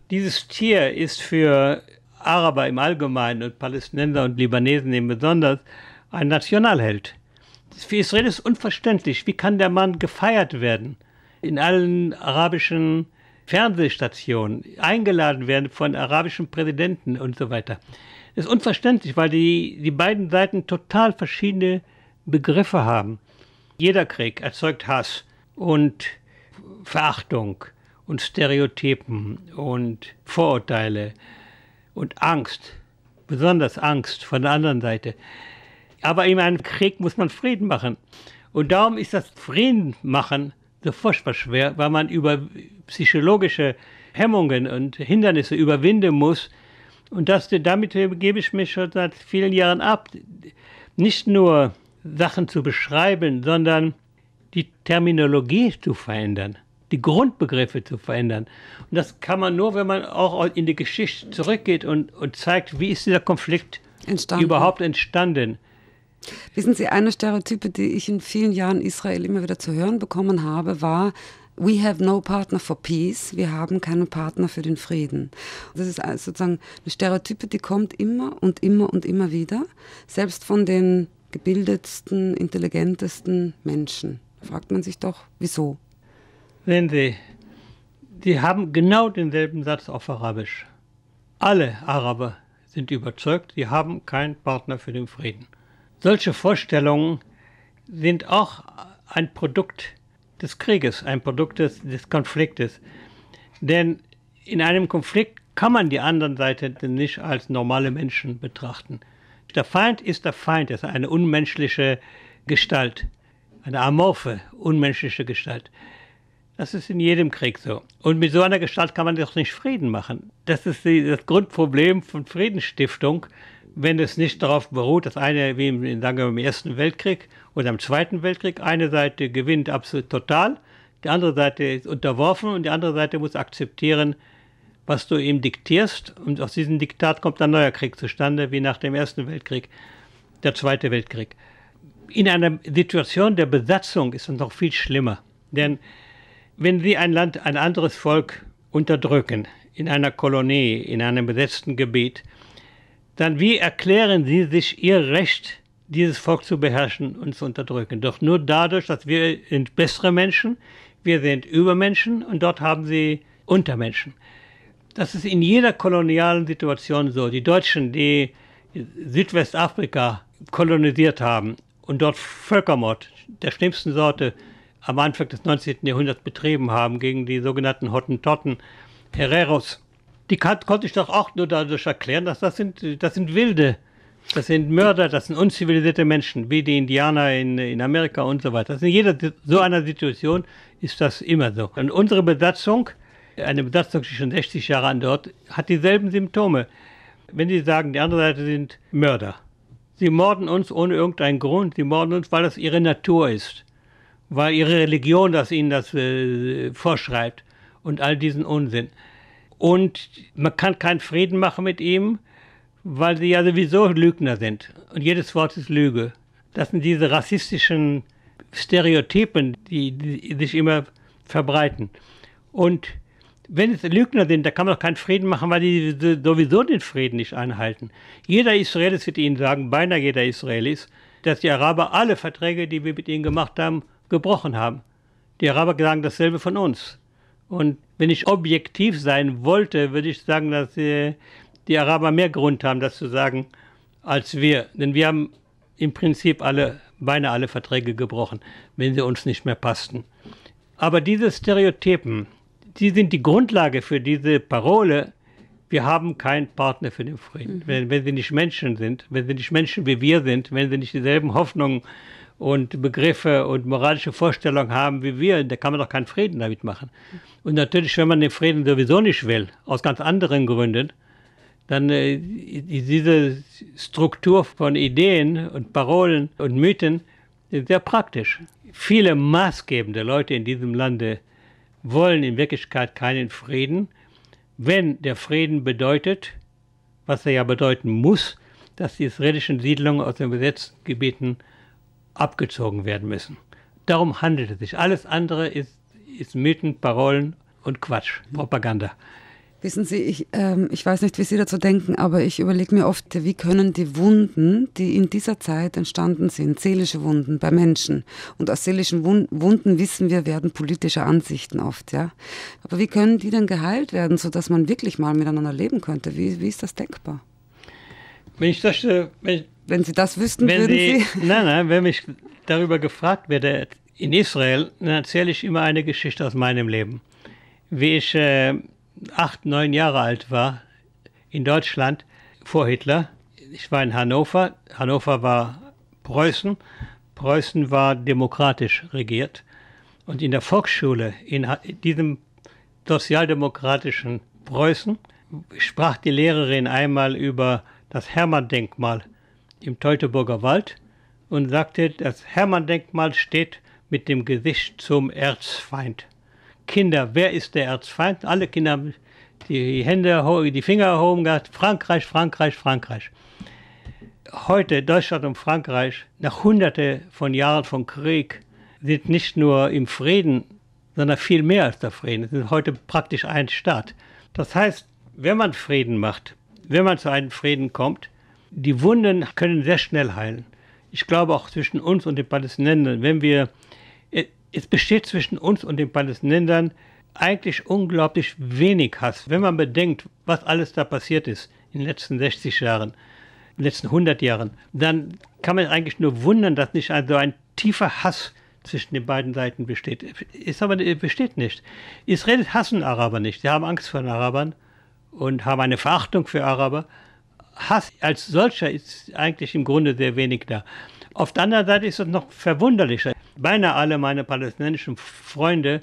Dieses Tier ist für Araber im Allgemeinen und Palästinenser und Libanesen eben besonders ein Nationalheld. Für Israel ist unverständlich, wie kann der Mann gefeiert werden? In allen arabischen Fernsehstationen, eingeladen werden von arabischen Präsidenten und so weiter. Das ist unverständlich, weil die, die beiden Seiten total verschiedene Begriffe haben. Jeder Krieg erzeugt Hass und Verachtung und Stereotypen und Vorurteile und Angst, besonders Angst von der anderen Seite. Aber in einem Krieg muss man Frieden machen. Und darum ist das Frieden machen so furchtbar schwer, weil man über psychologische Hemmungen und Hindernisse überwinden muss. Und das, damit gebe ich mich schon seit vielen Jahren ab. Nicht nur Sachen zu beschreiben, sondern die Terminologie zu verändern, die Grundbegriffe zu verändern. Und das kann man nur, wenn man auch in die Geschichte zurückgeht und, und zeigt, wie ist dieser Konflikt entstanden. überhaupt entstanden. Wissen Sie, eine Stereotype, die ich in vielen Jahren Israel immer wieder zu hören bekommen habe, war, We have no partner for peace. Wir haben keinen Partner für den Frieden. Das ist also sozusagen eine Stereotype, die kommt immer und immer und immer wieder. Selbst von den gebildetsten, intelligentesten Menschen. Fragt man sich doch, wieso? Sehen Sie, Sie haben genau denselben Satz auf Arabisch. Alle Araber sind überzeugt, sie haben keinen Partner für den Frieden. Solche Vorstellungen sind auch ein Produkt des Krieges, ein Produkt des, des Konfliktes. Denn in einem Konflikt kann man die anderen Seite nicht als normale Menschen betrachten. Der Feind ist der Feind, das ist eine unmenschliche Gestalt, eine amorphe, unmenschliche Gestalt. Das ist in jedem Krieg so. Und mit so einer Gestalt kann man doch nicht Frieden machen. Das ist die, das Grundproblem von Friedensstiftung, wenn es nicht darauf beruht, dass eine, wie im, sagen wir, im Ersten Weltkrieg oder im Zweiten Weltkrieg, eine Seite gewinnt absolut total, die andere Seite ist unterworfen und die andere Seite muss akzeptieren, was du ihm diktierst. Und aus diesem Diktat kommt ein neuer Krieg zustande, wie nach dem Ersten Weltkrieg, der Zweite Weltkrieg. In einer Situation der Besatzung ist es noch viel schlimmer. Denn wenn sie ein Land, ein anderes Volk unterdrücken, in einer Kolonie, in einem besetzten Gebiet, dann wie erklären sie sich ihr Recht, dieses Volk zu beherrschen und zu unterdrücken? Doch nur dadurch, dass wir sind bessere Menschen, wir sind Übermenschen und dort haben sie Untermenschen das ist in jeder kolonialen Situation so. Die Deutschen, die Südwestafrika kolonisiert haben und dort Völkermord der schlimmsten Sorte am Anfang des 19. Jahrhunderts betrieben haben gegen die sogenannten Hottentotten, Hereros, die kann, konnte ich doch auch nur dadurch erklären, dass das sind, das sind Wilde, das sind Mörder, das sind unzivilisierte Menschen, wie die Indianer in, in Amerika und so weiter. in jeder so einer Situation ist das immer so. Und unsere Besatzung eine Besatzung, die schon 60 Jahre andauert, hat dieselben Symptome. Wenn Sie sagen, die andere Seite sind Mörder. Sie morden uns ohne irgendeinen Grund. Sie morden uns, weil das ihre Natur ist. Weil ihre Religion das ihnen das äh, vorschreibt. Und all diesen Unsinn. Und man kann keinen Frieden machen mit ihm, weil sie ja sowieso Lügner sind. Und jedes Wort ist Lüge. Das sind diese rassistischen Stereotypen, die, die sich immer verbreiten. Und wenn es Lügner sind, da kann man doch keinen Frieden machen, weil die sowieso den Frieden nicht einhalten. Jeder Israelis wird Ihnen sagen, beinahe jeder Israelis, dass die Araber alle Verträge, die wir mit ihnen gemacht haben, gebrochen haben. Die Araber sagen dasselbe von uns. Und wenn ich objektiv sein wollte, würde ich sagen, dass die, äh, die Araber mehr Grund haben, das zu sagen, als wir. Denn wir haben im Prinzip alle, beinahe alle Verträge gebrochen, wenn sie uns nicht mehr passten. Aber diese Stereotypen, die sind die Grundlage für diese Parole, wir haben keinen Partner für den Frieden. Mhm. Wenn, wenn sie nicht Menschen sind, wenn sie nicht Menschen wie wir sind, wenn sie nicht dieselben Hoffnungen und Begriffe und moralische Vorstellungen haben wie wir, da kann man doch keinen Frieden damit machen. Und natürlich, wenn man den Frieden sowieso nicht will, aus ganz anderen Gründen, dann äh, diese Struktur von Ideen und Parolen und Mythen sehr praktisch. Viele maßgebende Leute in diesem Lande wollen in Wirklichkeit keinen Frieden, wenn der Frieden bedeutet, was er ja bedeuten muss, dass die israelischen Siedlungen aus den besetzten Gebieten abgezogen werden müssen. Darum handelt es sich. Alles andere ist, ist Mythen, Parolen und Quatsch, Propaganda. Wissen Sie, ich, ähm, ich weiß nicht, wie Sie dazu denken, aber ich überlege mir oft, wie können die Wunden, die in dieser Zeit entstanden sind, seelische Wunden bei Menschen, und aus seelischen Wunden wissen wir, werden politische Ansichten oft, ja. Aber wie können die denn geheilt werden, sodass man wirklich mal miteinander leben könnte? Wie, wie ist das denkbar? Wenn ich das, äh, wenn, wenn, Sie das wüssten, würden die, Sie. Nein, nein, wenn mich darüber gefragt wird, äh, in Israel, dann erzähle ich immer eine Geschichte aus meinem Leben. Wie ich. Äh, acht, neun Jahre alt war, in Deutschland vor Hitler. Ich war in Hannover. Hannover war Preußen. Preußen war demokratisch regiert. Und in der Volksschule, in diesem sozialdemokratischen Preußen, sprach die Lehrerin einmal über das Hermann-Denkmal im Teutoburger Wald und sagte, das Hermann-Denkmal steht mit dem Gesicht zum Erzfeind. Kinder, wer ist der Erzfeind? Alle Kinder haben die Hände, die Finger erhoben, gehabt, Frankreich, Frankreich, Frankreich. Heute Deutschland und Frankreich, nach hunderte von Jahren von Krieg, sind nicht nur im Frieden, sondern viel mehr als der Frieden. Es sind heute praktisch ein Staat. Das heißt, wenn man Frieden macht, wenn man zu einem Frieden kommt, die Wunden können sehr schnell heilen. Ich glaube auch zwischen uns und den Palästinensern, wenn wir es besteht zwischen uns und den Palästinensern eigentlich unglaublich wenig Hass, wenn man bedenkt, was alles da passiert ist in den letzten 60 Jahren, in den letzten 100 Jahren, dann kann man eigentlich nur wundern, dass nicht so ein tiefer Hass zwischen den beiden Seiten besteht. Ist aber besteht nicht. Israelis hassen Araber nicht. Sie haben Angst vor den Arabern und haben eine Verachtung für Araber. Hass als solcher ist eigentlich im Grunde sehr wenig da. Auf der anderen Seite ist es noch verwunderlicher. Beinahe alle meine palästinensischen Freunde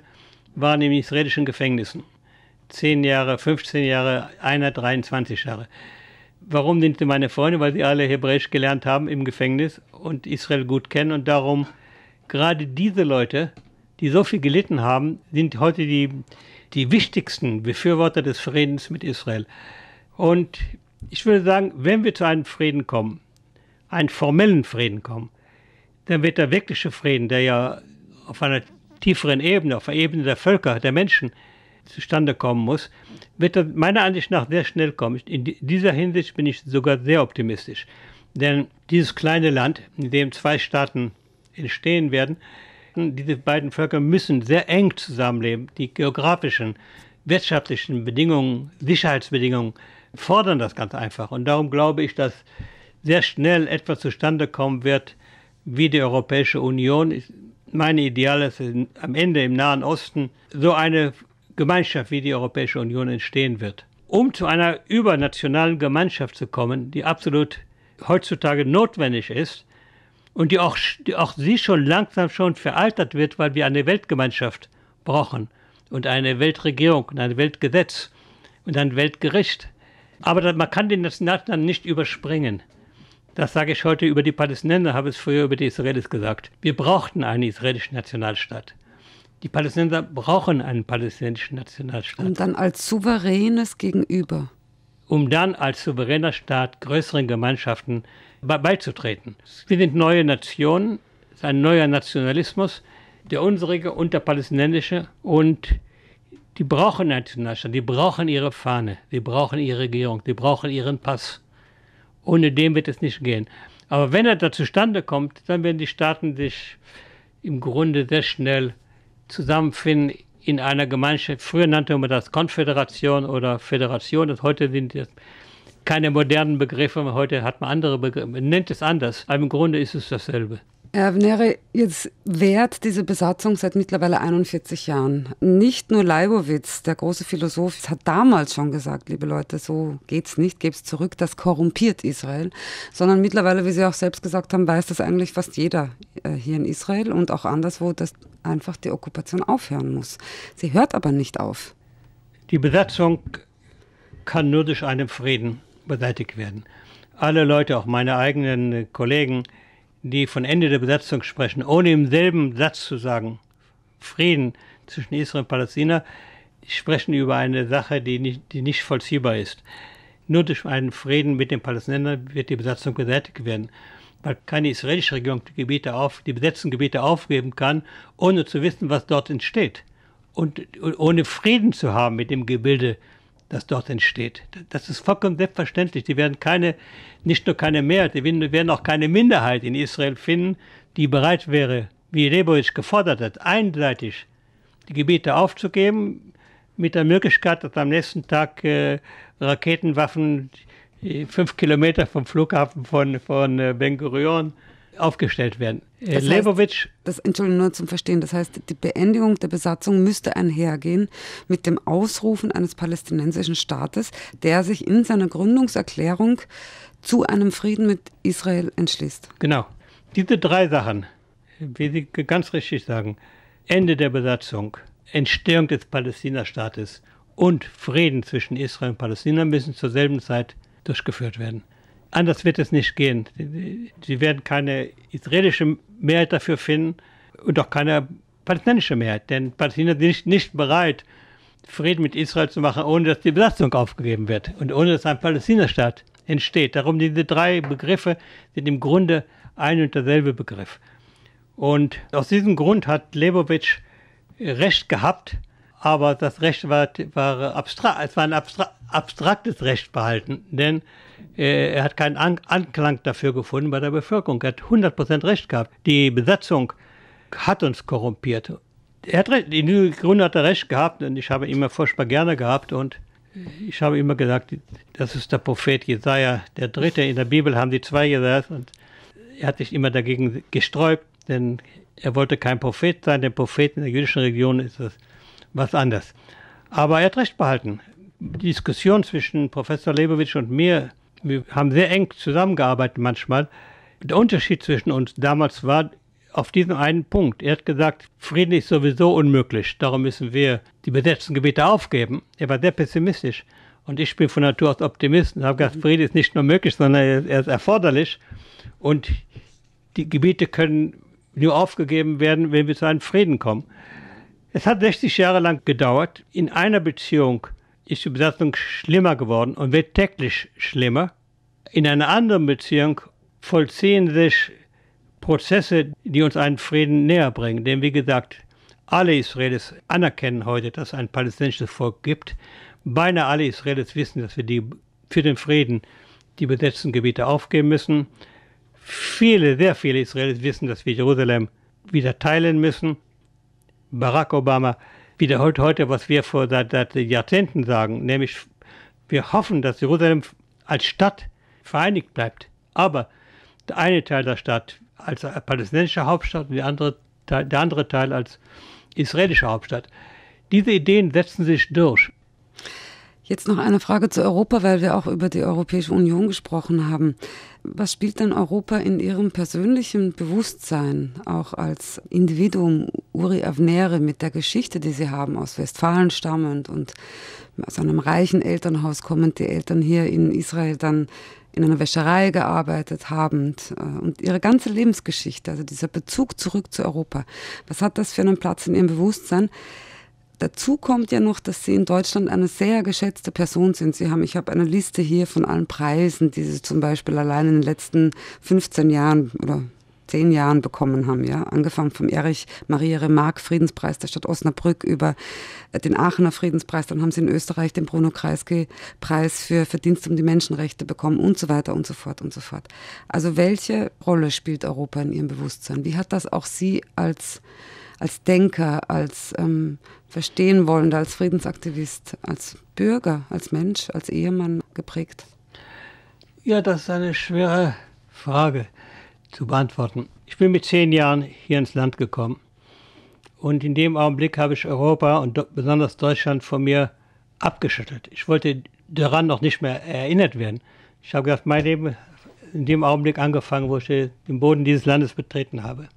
waren in israelischen Gefängnissen. Zehn Jahre, 15 Jahre, einer 23 Jahre. Warum sind sie meine Freunde? Weil sie alle Hebräisch gelernt haben im Gefängnis und Israel gut kennen und darum gerade diese Leute, die so viel gelitten haben, sind heute die, die wichtigsten Befürworter des Friedens mit Israel. Und ich würde sagen, wenn wir zu einem Frieden kommen, einen formellen Frieden kommen, dann wird der wirkliche Frieden, der ja auf einer tieferen Ebene, auf der Ebene der Völker, der Menschen zustande kommen muss, wird er meiner Ansicht nach sehr schnell kommen. In dieser Hinsicht bin ich sogar sehr optimistisch. Denn dieses kleine Land, in dem zwei Staaten entstehen werden, diese beiden Völker müssen sehr eng zusammenleben. Die geografischen, wirtschaftlichen Bedingungen, Sicherheitsbedingungen fordern das ganz einfach. Und darum glaube ich, dass sehr schnell etwas zustande kommen wird, wie die Europäische Union. Meine Ideale ist am Ende im Nahen Osten so eine Gemeinschaft wie die Europäische Union entstehen wird. Um zu einer übernationalen Gemeinschaft zu kommen, die absolut heutzutage notwendig ist und die auch, die auch sie schon langsam schon veraltert wird, weil wir eine Weltgemeinschaft brauchen und eine Weltregierung und ein Weltgesetz und ein Weltgericht. Aber man kann den Nationalstaat nicht überspringen. Das sage ich heute über die Palästinenser, habe es früher über die Israelis gesagt. Wir brauchten einen israelischen Nationalstaat. Die Palästinenser brauchen einen palästinensischen Nationalstaat. Um dann als souveränes Gegenüber. Um dann als souveräner Staat größeren Gemeinschaften be beizutreten. Wir sind neue Nationen, es ist ein neuer Nationalismus, der unsrige und der palästinensische. Und die brauchen einen Nationalstaat, die brauchen ihre Fahne, die brauchen ihre Regierung, die brauchen ihren Pass. Ohne den wird es nicht gehen. Aber wenn er da zustande kommt, dann werden die Staaten sich im Grunde sehr schnell zusammenfinden in einer Gemeinschaft. Früher nannte man das Konföderation oder Föderation. Und heute sind das keine modernen Begriffe. Heute hat man andere Begriffe. Man nennt es anders. Aber im Grunde ist es dasselbe. Herr äh, wäre jetzt wert diese Besatzung seit mittlerweile 41 Jahren. Nicht nur Leibowitz, der große Philosoph, hat damals schon gesagt, liebe Leute, so geht's nicht, gebt's zurück, das korrumpiert Israel, sondern mittlerweile, wie Sie auch selbst gesagt haben, weiß das eigentlich fast jeder äh, hier in Israel und auch anderswo, dass einfach die Okkupation aufhören muss. Sie hört aber nicht auf. Die Besatzung kann nur durch einen Frieden beseitigt werden. Alle Leute, auch meine eigenen Kollegen, die von Ende der Besatzung sprechen, ohne im selben Satz zu sagen, Frieden zwischen Israel und Palästina, sprechen über eine Sache, die nicht, die nicht vollziehbar ist. Nur durch einen Frieden mit den Palästinensern wird die Besatzung beseitigt werden, weil keine israelische Regierung die, Gebiete auf, die besetzten Gebiete aufgeben kann, ohne zu wissen, was dort entsteht und ohne Frieden zu haben mit dem Gebilde das dort entsteht. Das ist vollkommen selbstverständlich. Die werden keine, nicht nur keine Mehrheit, die werden auch keine Minderheit in Israel finden, die bereit wäre, wie Lebowitsch gefordert hat, einseitig die Gebiete aufzugeben, mit der Möglichkeit, dass am nächsten Tag äh, Raketenwaffen äh, fünf Kilometer vom Flughafen von, von äh, Ben Gurion aufgestellt werden. Äh, das heißt, Das, Entschuldigung, nur zum Verstehen. Das heißt, die Beendigung der Besatzung müsste einhergehen mit dem Ausrufen eines palästinensischen Staates, der sich in seiner Gründungserklärung zu einem Frieden mit Israel entschließt. Genau. Diese drei Sachen, wie Sie ganz richtig sagen, Ende der Besatzung, Entstehung des Palästinastaates und Frieden zwischen Israel und Palästina müssen zur selben Zeit durchgeführt werden. Anders wird es nicht gehen. Sie werden keine israelische Mehrheit dafür finden und auch keine palästinensische Mehrheit. Denn Palästina sind nicht, nicht bereit, Frieden mit Israel zu machen, ohne dass die Besatzung aufgegeben wird und ohne dass ein Palästinastaat entsteht. Darum diese drei Begriffe sind im Grunde ein und derselbe Begriff. Und aus diesem Grund hat Lebowitsch Recht gehabt, aber das Recht war, war abstrakt, es war ein abstraktes Recht behalten, denn äh, er hat keinen Anklang dafür gefunden bei der Bevölkerung. Er hat 100% recht gehabt. Die Besatzung hat uns korrumpiert. Er hat recht, die Gründer hat er recht gehabt und ich habe ihn immer furchtbar gerne gehabt und ich habe immer gesagt, das ist der Prophet Jesaja, der Dritte. In der Bibel haben die zwei Jesajas und er hat sich immer dagegen gesträubt, denn er wollte kein Prophet sein. Der Prophet in der jüdischen Region ist es was anderes. Aber er hat recht behalten. Die Diskussion zwischen Professor Lebowitsch und mir wir haben sehr eng zusammengearbeitet manchmal. Der Unterschied zwischen uns damals war auf diesem einen Punkt. Er hat gesagt, Frieden ist sowieso unmöglich, darum müssen wir die besetzten Gebiete aufgeben. Er war sehr pessimistisch. Und ich bin von Natur aus Optimist und habe gesagt, Frieden ist nicht nur möglich, sondern er ist erforderlich. Und die Gebiete können nur aufgegeben werden, wenn wir zu einem Frieden kommen. Es hat 60 Jahre lang gedauert, in einer Beziehung ist die Besatzung schlimmer geworden und wird täglich schlimmer. In einer anderen Beziehung vollziehen sich Prozesse, die uns einen Frieden näher bringen. Denn wie gesagt, alle Israelis anerkennen heute, dass es ein palästinensisches Volk gibt. Beinahe alle Israelis wissen, dass wir die, für den Frieden die besetzten Gebiete aufgeben müssen. Viele, sehr viele Israelis wissen, dass wir Jerusalem wieder teilen müssen. Barack Obama wiederholt heute, was wir vor seit, seit Jahrzehnten sagen, nämlich wir hoffen, dass Jerusalem als Stadt vereinigt bleibt. Aber der eine Teil der Stadt als palästinensische Hauptstadt und der andere Teil, der andere Teil als israelische Hauptstadt. Diese Ideen setzen sich durch. Jetzt noch eine Frage zu Europa, weil wir auch über die Europäische Union gesprochen haben. Was spielt denn Europa in Ihrem persönlichen Bewusstsein, auch als Individuum Uri Avnere mit der Geschichte, die Sie haben, aus Westfalen stammend und aus einem reichen Elternhaus kommend, die Eltern hier in Israel dann in einer Wäscherei gearbeitet haben äh, und ihre ganze Lebensgeschichte, also dieser Bezug zurück zu Europa, was hat das für einen Platz in Ihrem Bewusstsein? Dazu kommt ja noch, dass Sie in Deutschland eine sehr geschätzte Person sind. Sie haben, ich habe eine Liste hier von allen Preisen, die Sie zum Beispiel allein in den letzten 15 Jahren oder zehn Jahren bekommen haben, ja. Angefangen vom Erich Maria Remarque Friedenspreis der Stadt Osnabrück über den Aachener Friedenspreis, dann haben sie in Österreich den Bruno Kreisky Preis für Verdienst um die Menschenrechte bekommen und so weiter und so fort und so fort. Also welche Rolle spielt Europa in Ihrem Bewusstsein? Wie hat das auch Sie als als Denker, als ähm, Verstehenwollender, als Friedensaktivist, als Bürger, als Mensch, als Ehemann geprägt? Ja, das ist eine schwere Frage zu beantworten. Ich bin mit zehn Jahren hier ins Land gekommen. Und in dem Augenblick habe ich Europa und besonders Deutschland von mir abgeschüttelt. Ich wollte daran noch nicht mehr erinnert werden. Ich habe gedacht, mein Leben in dem Augenblick angefangen, wo ich den Boden dieses Landes betreten habe.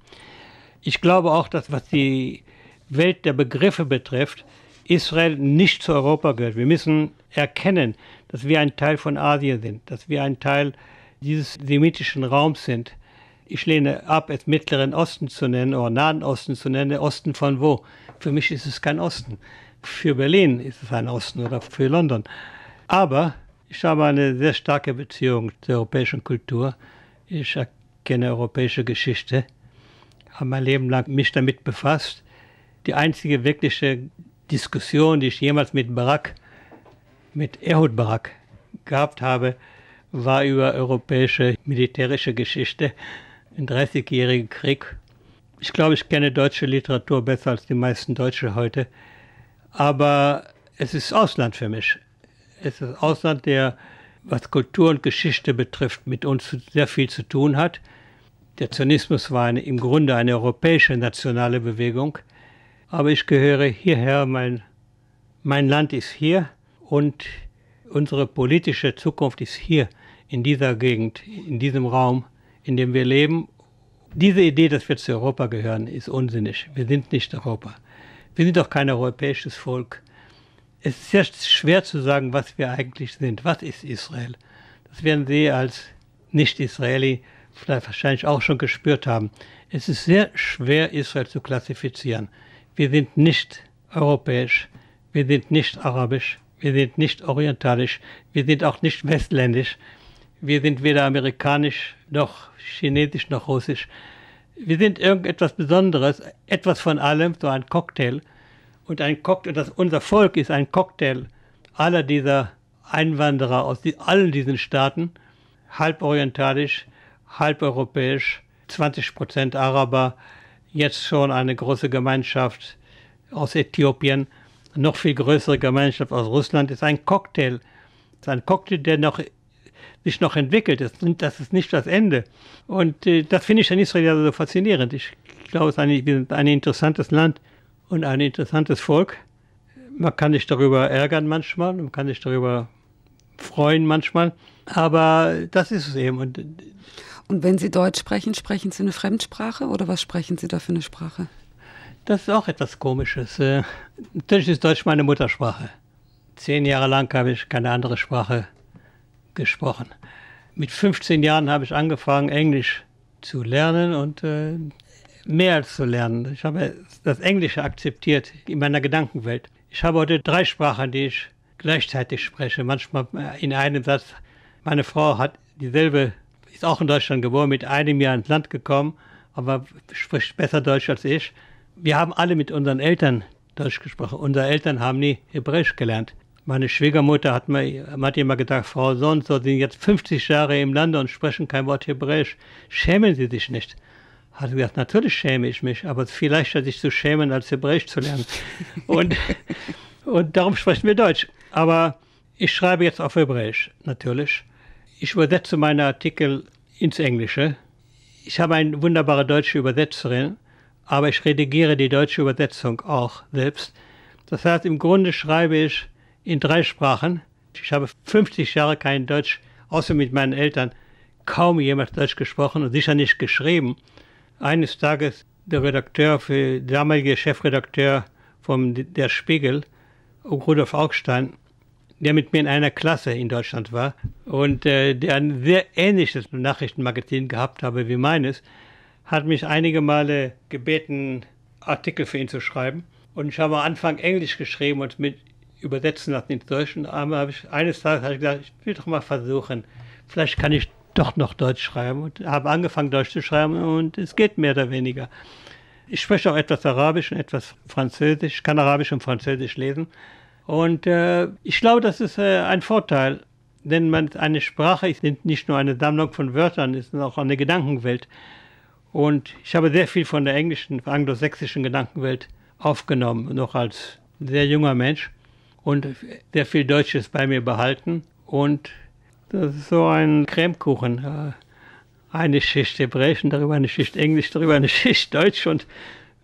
Ich glaube auch, dass was die Welt der Begriffe betrifft, Israel nicht zu Europa gehört. Wir müssen erkennen, dass wir ein Teil von Asien sind, dass wir ein Teil dieses semitischen Raums sind. Ich lehne ab, es Mittleren Osten zu nennen oder Nahen Osten zu nennen. Osten von wo? Für mich ist es kein Osten. Für Berlin ist es ein Osten oder für London. Aber ich habe eine sehr starke Beziehung zur europäischen Kultur. Ich erkenne europäische Geschichte habe mein Leben lang mich damit befasst. Die einzige wirkliche Diskussion, die ich jemals mit Barack, mit Ehud Barack gehabt habe, war über europäische militärische Geschichte, den 30-jährigen Krieg. Ich glaube, ich kenne deutsche Literatur besser als die meisten Deutsche heute, aber es ist Ausland für mich. Es ist Ausland, der, was Kultur und Geschichte betrifft, mit uns sehr viel zu tun hat. Der Zionismus war eine, im Grunde eine europäische nationale Bewegung, aber ich gehöre hierher, mein, mein Land ist hier und unsere politische Zukunft ist hier, in dieser Gegend, in diesem Raum, in dem wir leben. Diese Idee, dass wir zu Europa gehören, ist unsinnig. Wir sind nicht Europa. Wir sind doch kein europäisches Volk. Es ist sehr schwer zu sagen, was wir eigentlich sind. Was ist Israel? Das werden Sie als Nicht-Israeli wahrscheinlich auch schon gespürt haben. Es ist sehr schwer, Israel zu klassifizieren. Wir sind nicht europäisch, wir sind nicht arabisch, wir sind nicht orientalisch, wir sind auch nicht westländisch, wir sind weder amerikanisch noch chinesisch noch russisch. Wir sind irgendetwas Besonderes, etwas von allem, so ein Cocktail. Und ein Cocktail, das, unser Volk ist ein Cocktail aller dieser Einwanderer aus die, allen diesen Staaten, halb orientalisch, halb europäisch, 20 Prozent Araber, jetzt schon eine große Gemeinschaft aus Äthiopien, noch viel größere Gemeinschaft aus Russland, ist ein Cocktail. Es ist ein Cocktail, der noch, sich noch entwickelt. Das, das ist nicht das Ende. Und äh, das finde ich in Israel so faszinierend. Ich glaube, es ist ein, wir sind ein interessantes Land und ein interessantes Volk. Man kann sich darüber ärgern manchmal, man kann sich darüber freuen manchmal, aber das ist es eben. Und und wenn Sie Deutsch sprechen, sprechen Sie eine Fremdsprache oder was sprechen Sie da für eine Sprache? Das ist auch etwas Komisches. Äh, natürlich ist Deutsch meine Muttersprache. Zehn Jahre lang habe ich keine andere Sprache gesprochen. Mit 15 Jahren habe ich angefangen, Englisch zu lernen und äh, mehr als zu lernen. Ich habe das Englische akzeptiert in meiner Gedankenwelt. Ich habe heute drei Sprachen, die ich gleichzeitig spreche. Manchmal äh, in einem Satz. Meine Frau hat dieselbe ist auch in Deutschland geboren, mit einem Jahr ins Land gekommen, aber spricht besser Deutsch als ich. Wir haben alle mit unseren Eltern Deutsch gesprochen. Unsere Eltern haben nie Hebräisch gelernt. Meine Schwiegermutter hat mir hat immer gedacht, Frau Sonst, und so sind jetzt 50 Jahre im Lande und sprechen kein Wort Hebräisch. Schämen Sie sich nicht? Hat gesagt, natürlich schäme ich mich, aber es ist viel leichter, sich zu schämen, als Hebräisch zu lernen. und, und darum sprechen wir Deutsch. Aber ich schreibe jetzt auf Hebräisch, natürlich. Ich übersetze meine Artikel ins Englische. Ich habe eine wunderbare deutsche Übersetzerin, aber ich redigiere die deutsche Übersetzung auch selbst. Das heißt, im Grunde schreibe ich in drei Sprachen. Ich habe 50 Jahre kein Deutsch, außer mit meinen Eltern, kaum jemals Deutsch gesprochen und sicher nicht geschrieben. Eines Tages der Redakteur, für, der damalige Chefredakteur von Der Spiegel, Rudolf Augstein, der mit mir in einer Klasse in Deutschland war und äh, der ein sehr ähnliches Nachrichtenmagazin gehabt habe wie meines, hat mich einige Male gebeten, Artikel für ihn zu schreiben. Und ich habe am Anfang Englisch geschrieben und mit übersetzen lassen ins Deutsche. Aber ich, eines Tages habe ich gesagt, ich will doch mal versuchen. Vielleicht kann ich doch noch Deutsch schreiben und habe angefangen, Deutsch zu schreiben und es geht mehr oder weniger. Ich spreche auch etwas Arabisch und etwas Französisch, ich kann Arabisch und Französisch lesen und äh, ich glaube, das ist äh, ein Vorteil, denn man, eine Sprache ist nicht nur eine Sammlung von Wörtern, ist auch eine Gedankenwelt. Und ich habe sehr viel von der englischen, anglosächsischen Gedankenwelt aufgenommen, noch als sehr junger Mensch und sehr viel Deutsches bei mir behalten. Und das ist so ein Cremekuchen. Äh, eine Schicht Hebräisch und darüber eine Schicht Englisch, darüber eine Schicht Deutsch und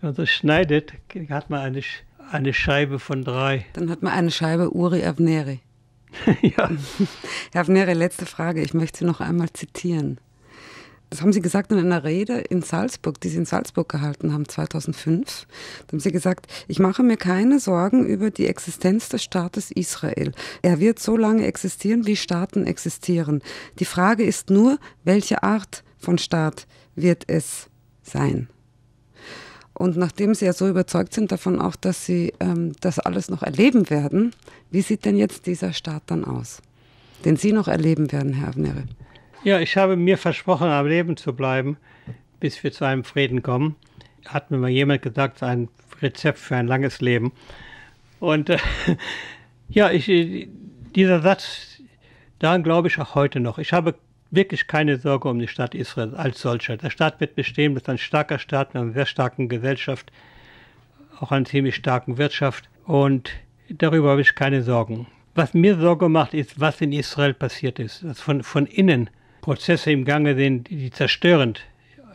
wenn man so schneidet, hat man eine Sch eine Scheibe von drei. Dann hat man eine Scheibe Uri Avneri. ja. Herr Avneri, letzte Frage. Ich möchte Sie noch einmal zitieren. Das haben Sie gesagt in einer Rede in Salzburg, die Sie in Salzburg gehalten haben, 2005. Da haben Sie gesagt, ich mache mir keine Sorgen über die Existenz des Staates Israel. Er wird so lange existieren, wie Staaten existieren. Die Frage ist nur, welche Art von Staat wird es sein? Und nachdem Sie ja so überzeugt sind davon auch, dass Sie ähm, das alles noch erleben werden, wie sieht denn jetzt dieser Start dann aus, den Sie noch erleben werden, Herr Avnere? Ja, ich habe mir versprochen, am Leben zu bleiben, bis wir zu einem Frieden kommen. Hat mir mal jemand gesagt, ein Rezept für ein langes Leben. Und äh, ja, ich, dieser Satz, daran glaube ich auch heute noch. Ich habe wirklich keine Sorge um die Stadt Israel als solcher. Der Staat wird bestehen, das ist ein starker Staat mit einer sehr starken Gesellschaft, auch einer ziemlich starken Wirtschaft und darüber habe ich keine Sorgen. Was mir Sorge macht, ist, was in Israel passiert ist. Dass also von, von innen Prozesse im Gange sind, die zerstörend,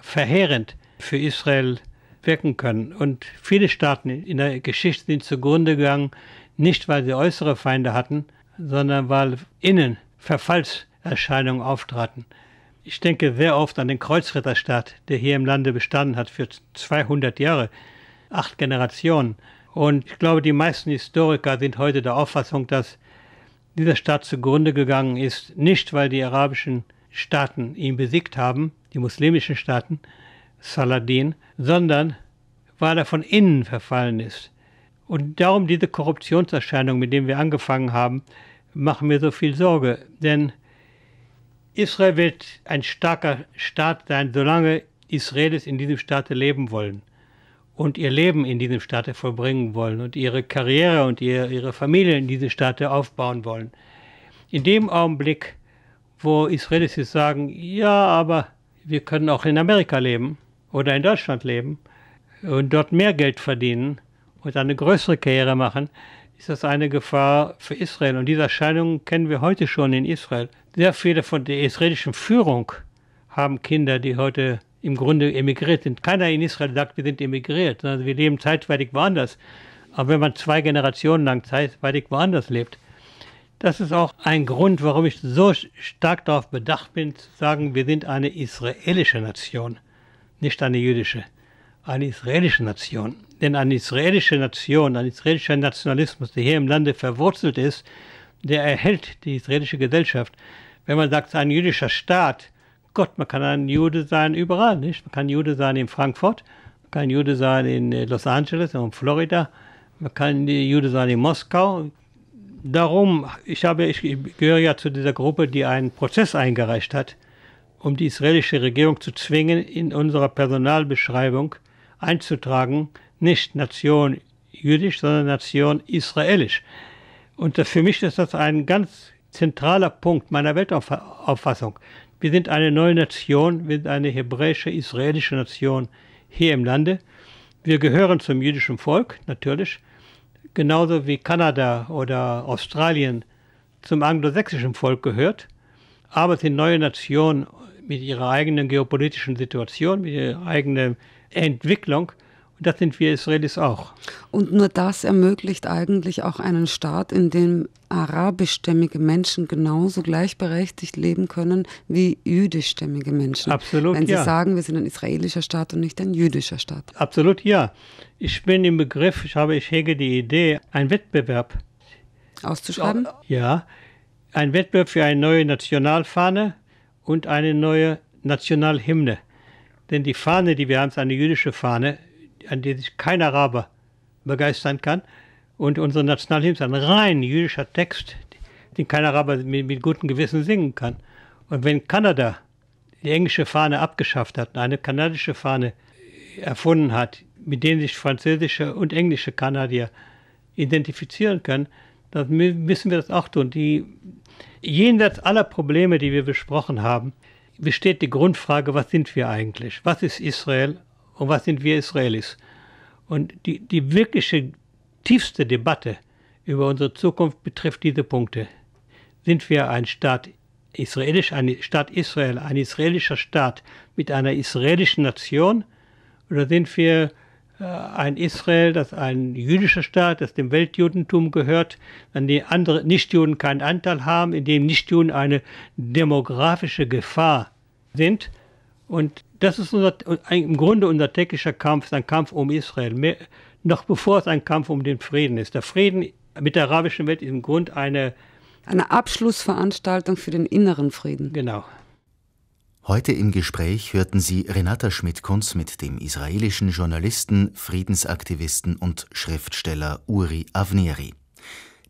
verheerend für Israel wirken können. Und viele Staaten in der Geschichte sind zugrunde gegangen, nicht weil sie äußere Feinde hatten, sondern weil innen Verfalls Erscheinungen auftraten. Ich denke sehr oft an den Kreuzritterstaat, der hier im Lande bestanden hat für 200 Jahre, acht Generationen. Und ich glaube, die meisten Historiker sind heute der Auffassung, dass dieser Staat zugrunde gegangen ist, nicht weil die arabischen Staaten ihn besiegt haben, die muslimischen Staaten, Saladin, sondern weil er von innen verfallen ist. Und darum diese Korruptionserscheinung, mit dem wir angefangen haben, machen mir so viel Sorge. Denn Israel wird ein starker Staat sein, solange Israelis in diesem Staat leben wollen und ihr Leben in diesem Staat vollbringen wollen und ihre Karriere und ihr, ihre Familie in diesem Staat aufbauen wollen. In dem Augenblick, wo Israelis jetzt sagen, ja, aber wir können auch in Amerika leben oder in Deutschland leben und dort mehr Geld verdienen und eine größere Karriere machen, ist das eine Gefahr für Israel. Und diese Erscheinung kennen wir heute schon in Israel. Sehr viele von der israelischen Führung haben Kinder, die heute im Grunde emigriert sind. Keiner in Israel sagt, wir sind emigriert, sondern also wir leben zeitweilig woanders. Aber wenn man zwei Generationen lang zeitweilig woanders lebt, das ist auch ein Grund, warum ich so stark darauf bedacht bin, zu sagen, wir sind eine israelische Nation, nicht eine jüdische, eine israelische Nation. Denn eine israelische Nation, ein israelischer Nationalismus, der hier im Lande verwurzelt ist, der erhält die israelische Gesellschaft wenn man sagt, ein jüdischer Staat, Gott, man kann ein Jude sein überall, nicht? Man kann Jude sein in Frankfurt, man kann Jude sein in äh, Los Angeles und Florida, man kann äh, Jude sein in Moskau. Darum, ich, habe, ich gehöre ja zu dieser Gruppe, die einen Prozess eingereicht hat, um die israelische Regierung zu zwingen, in unserer Personalbeschreibung einzutragen, nicht Nation jüdisch, sondern Nation israelisch. Und äh, für mich ist das ein ganz zentraler Punkt meiner Weltauffassung. Wir sind eine neue Nation, wir sind eine hebräische, israelische Nation hier im Lande. Wir gehören zum jüdischen Volk, natürlich, genauso wie Kanada oder Australien zum anglosächsischen Volk gehört. Aber es sind neue Nationen mit ihrer eigenen geopolitischen Situation, mit ihrer eigenen Entwicklung das sind wir Israelis auch. Und nur das ermöglicht eigentlich auch einen Staat, in dem arabischstämmige Menschen genauso gleichberechtigt leben können wie jüdischstämmige Menschen. Absolut. Wenn Sie ja. sagen, wir sind ein israelischer Staat und nicht ein jüdischer Staat. Absolut, ja. Ich bin im Begriff, ich habe, ich hege die Idee, einen Wettbewerb auszuschreiben. Ja, ein Wettbewerb für eine neue Nationalfahne und eine neue Nationalhymne. Denn die Fahne, die wir haben, ist eine jüdische Fahne an die sich kein Araber begeistern kann. Und unser Nationalhymn ist ein rein jüdischer Text, den kein Araber mit, mit gutem Gewissen singen kann. Und wenn Kanada die englische Fahne abgeschafft hat, und eine kanadische Fahne erfunden hat, mit denen sich französische und englische Kanadier identifizieren können, dann müssen wir das auch tun. Die, jenseits aller Probleme, die wir besprochen haben, besteht die Grundfrage, was sind wir eigentlich? Was ist Israel und was sind wir Israelis. Und die, die wirkliche tiefste Debatte über unsere Zukunft betrifft diese Punkte. Sind wir ein Staat israelisch, ein Staat Israel, ein israelischer Staat mit einer israelischen Nation? Oder sind wir äh, ein Israel, das ein jüdischer Staat, das dem Weltjudentum gehört, an dem andere Nichtjuden keinen Anteil haben, in dem Nichtjuden eine demografische Gefahr sind. Und das ist unser, im Grunde unser täglicher Kampf, ist ein Kampf um Israel, mehr, noch bevor es ein Kampf um den Frieden ist. Der Frieden mit der arabischen Welt ist im Grunde eine... Eine Abschlussveranstaltung für den inneren Frieden. Genau. Heute im Gespräch hörten Sie Renata Schmidt-Kunz mit dem israelischen Journalisten, Friedensaktivisten und Schriftsteller Uri Avneri.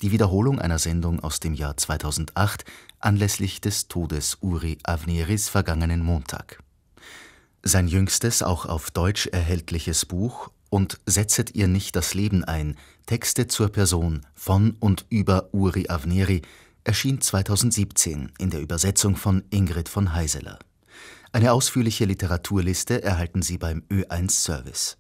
Die Wiederholung einer Sendung aus dem Jahr 2008 anlässlich des Todes Uri Avneris vergangenen Montag sein jüngstes, auch auf Deutsch erhältliches Buch Und setzet ihr nicht das Leben ein, Texte zur Person von und über Uri Avneri, erschien 2017 in der Übersetzung von Ingrid von Heiseler. Eine ausführliche Literaturliste erhalten Sie beim Ö1 Service.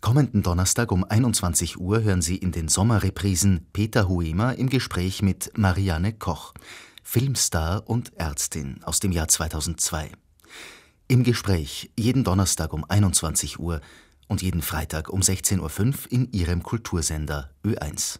Kommenden Donnerstag um 21 Uhr hören Sie in den Sommerreprisen Peter Huemer im Gespräch mit Marianne Koch, Filmstar und Ärztin aus dem Jahr 2002. Im Gespräch jeden Donnerstag um 21 Uhr und jeden Freitag um 16.05 Uhr in Ihrem Kultursender Ö1.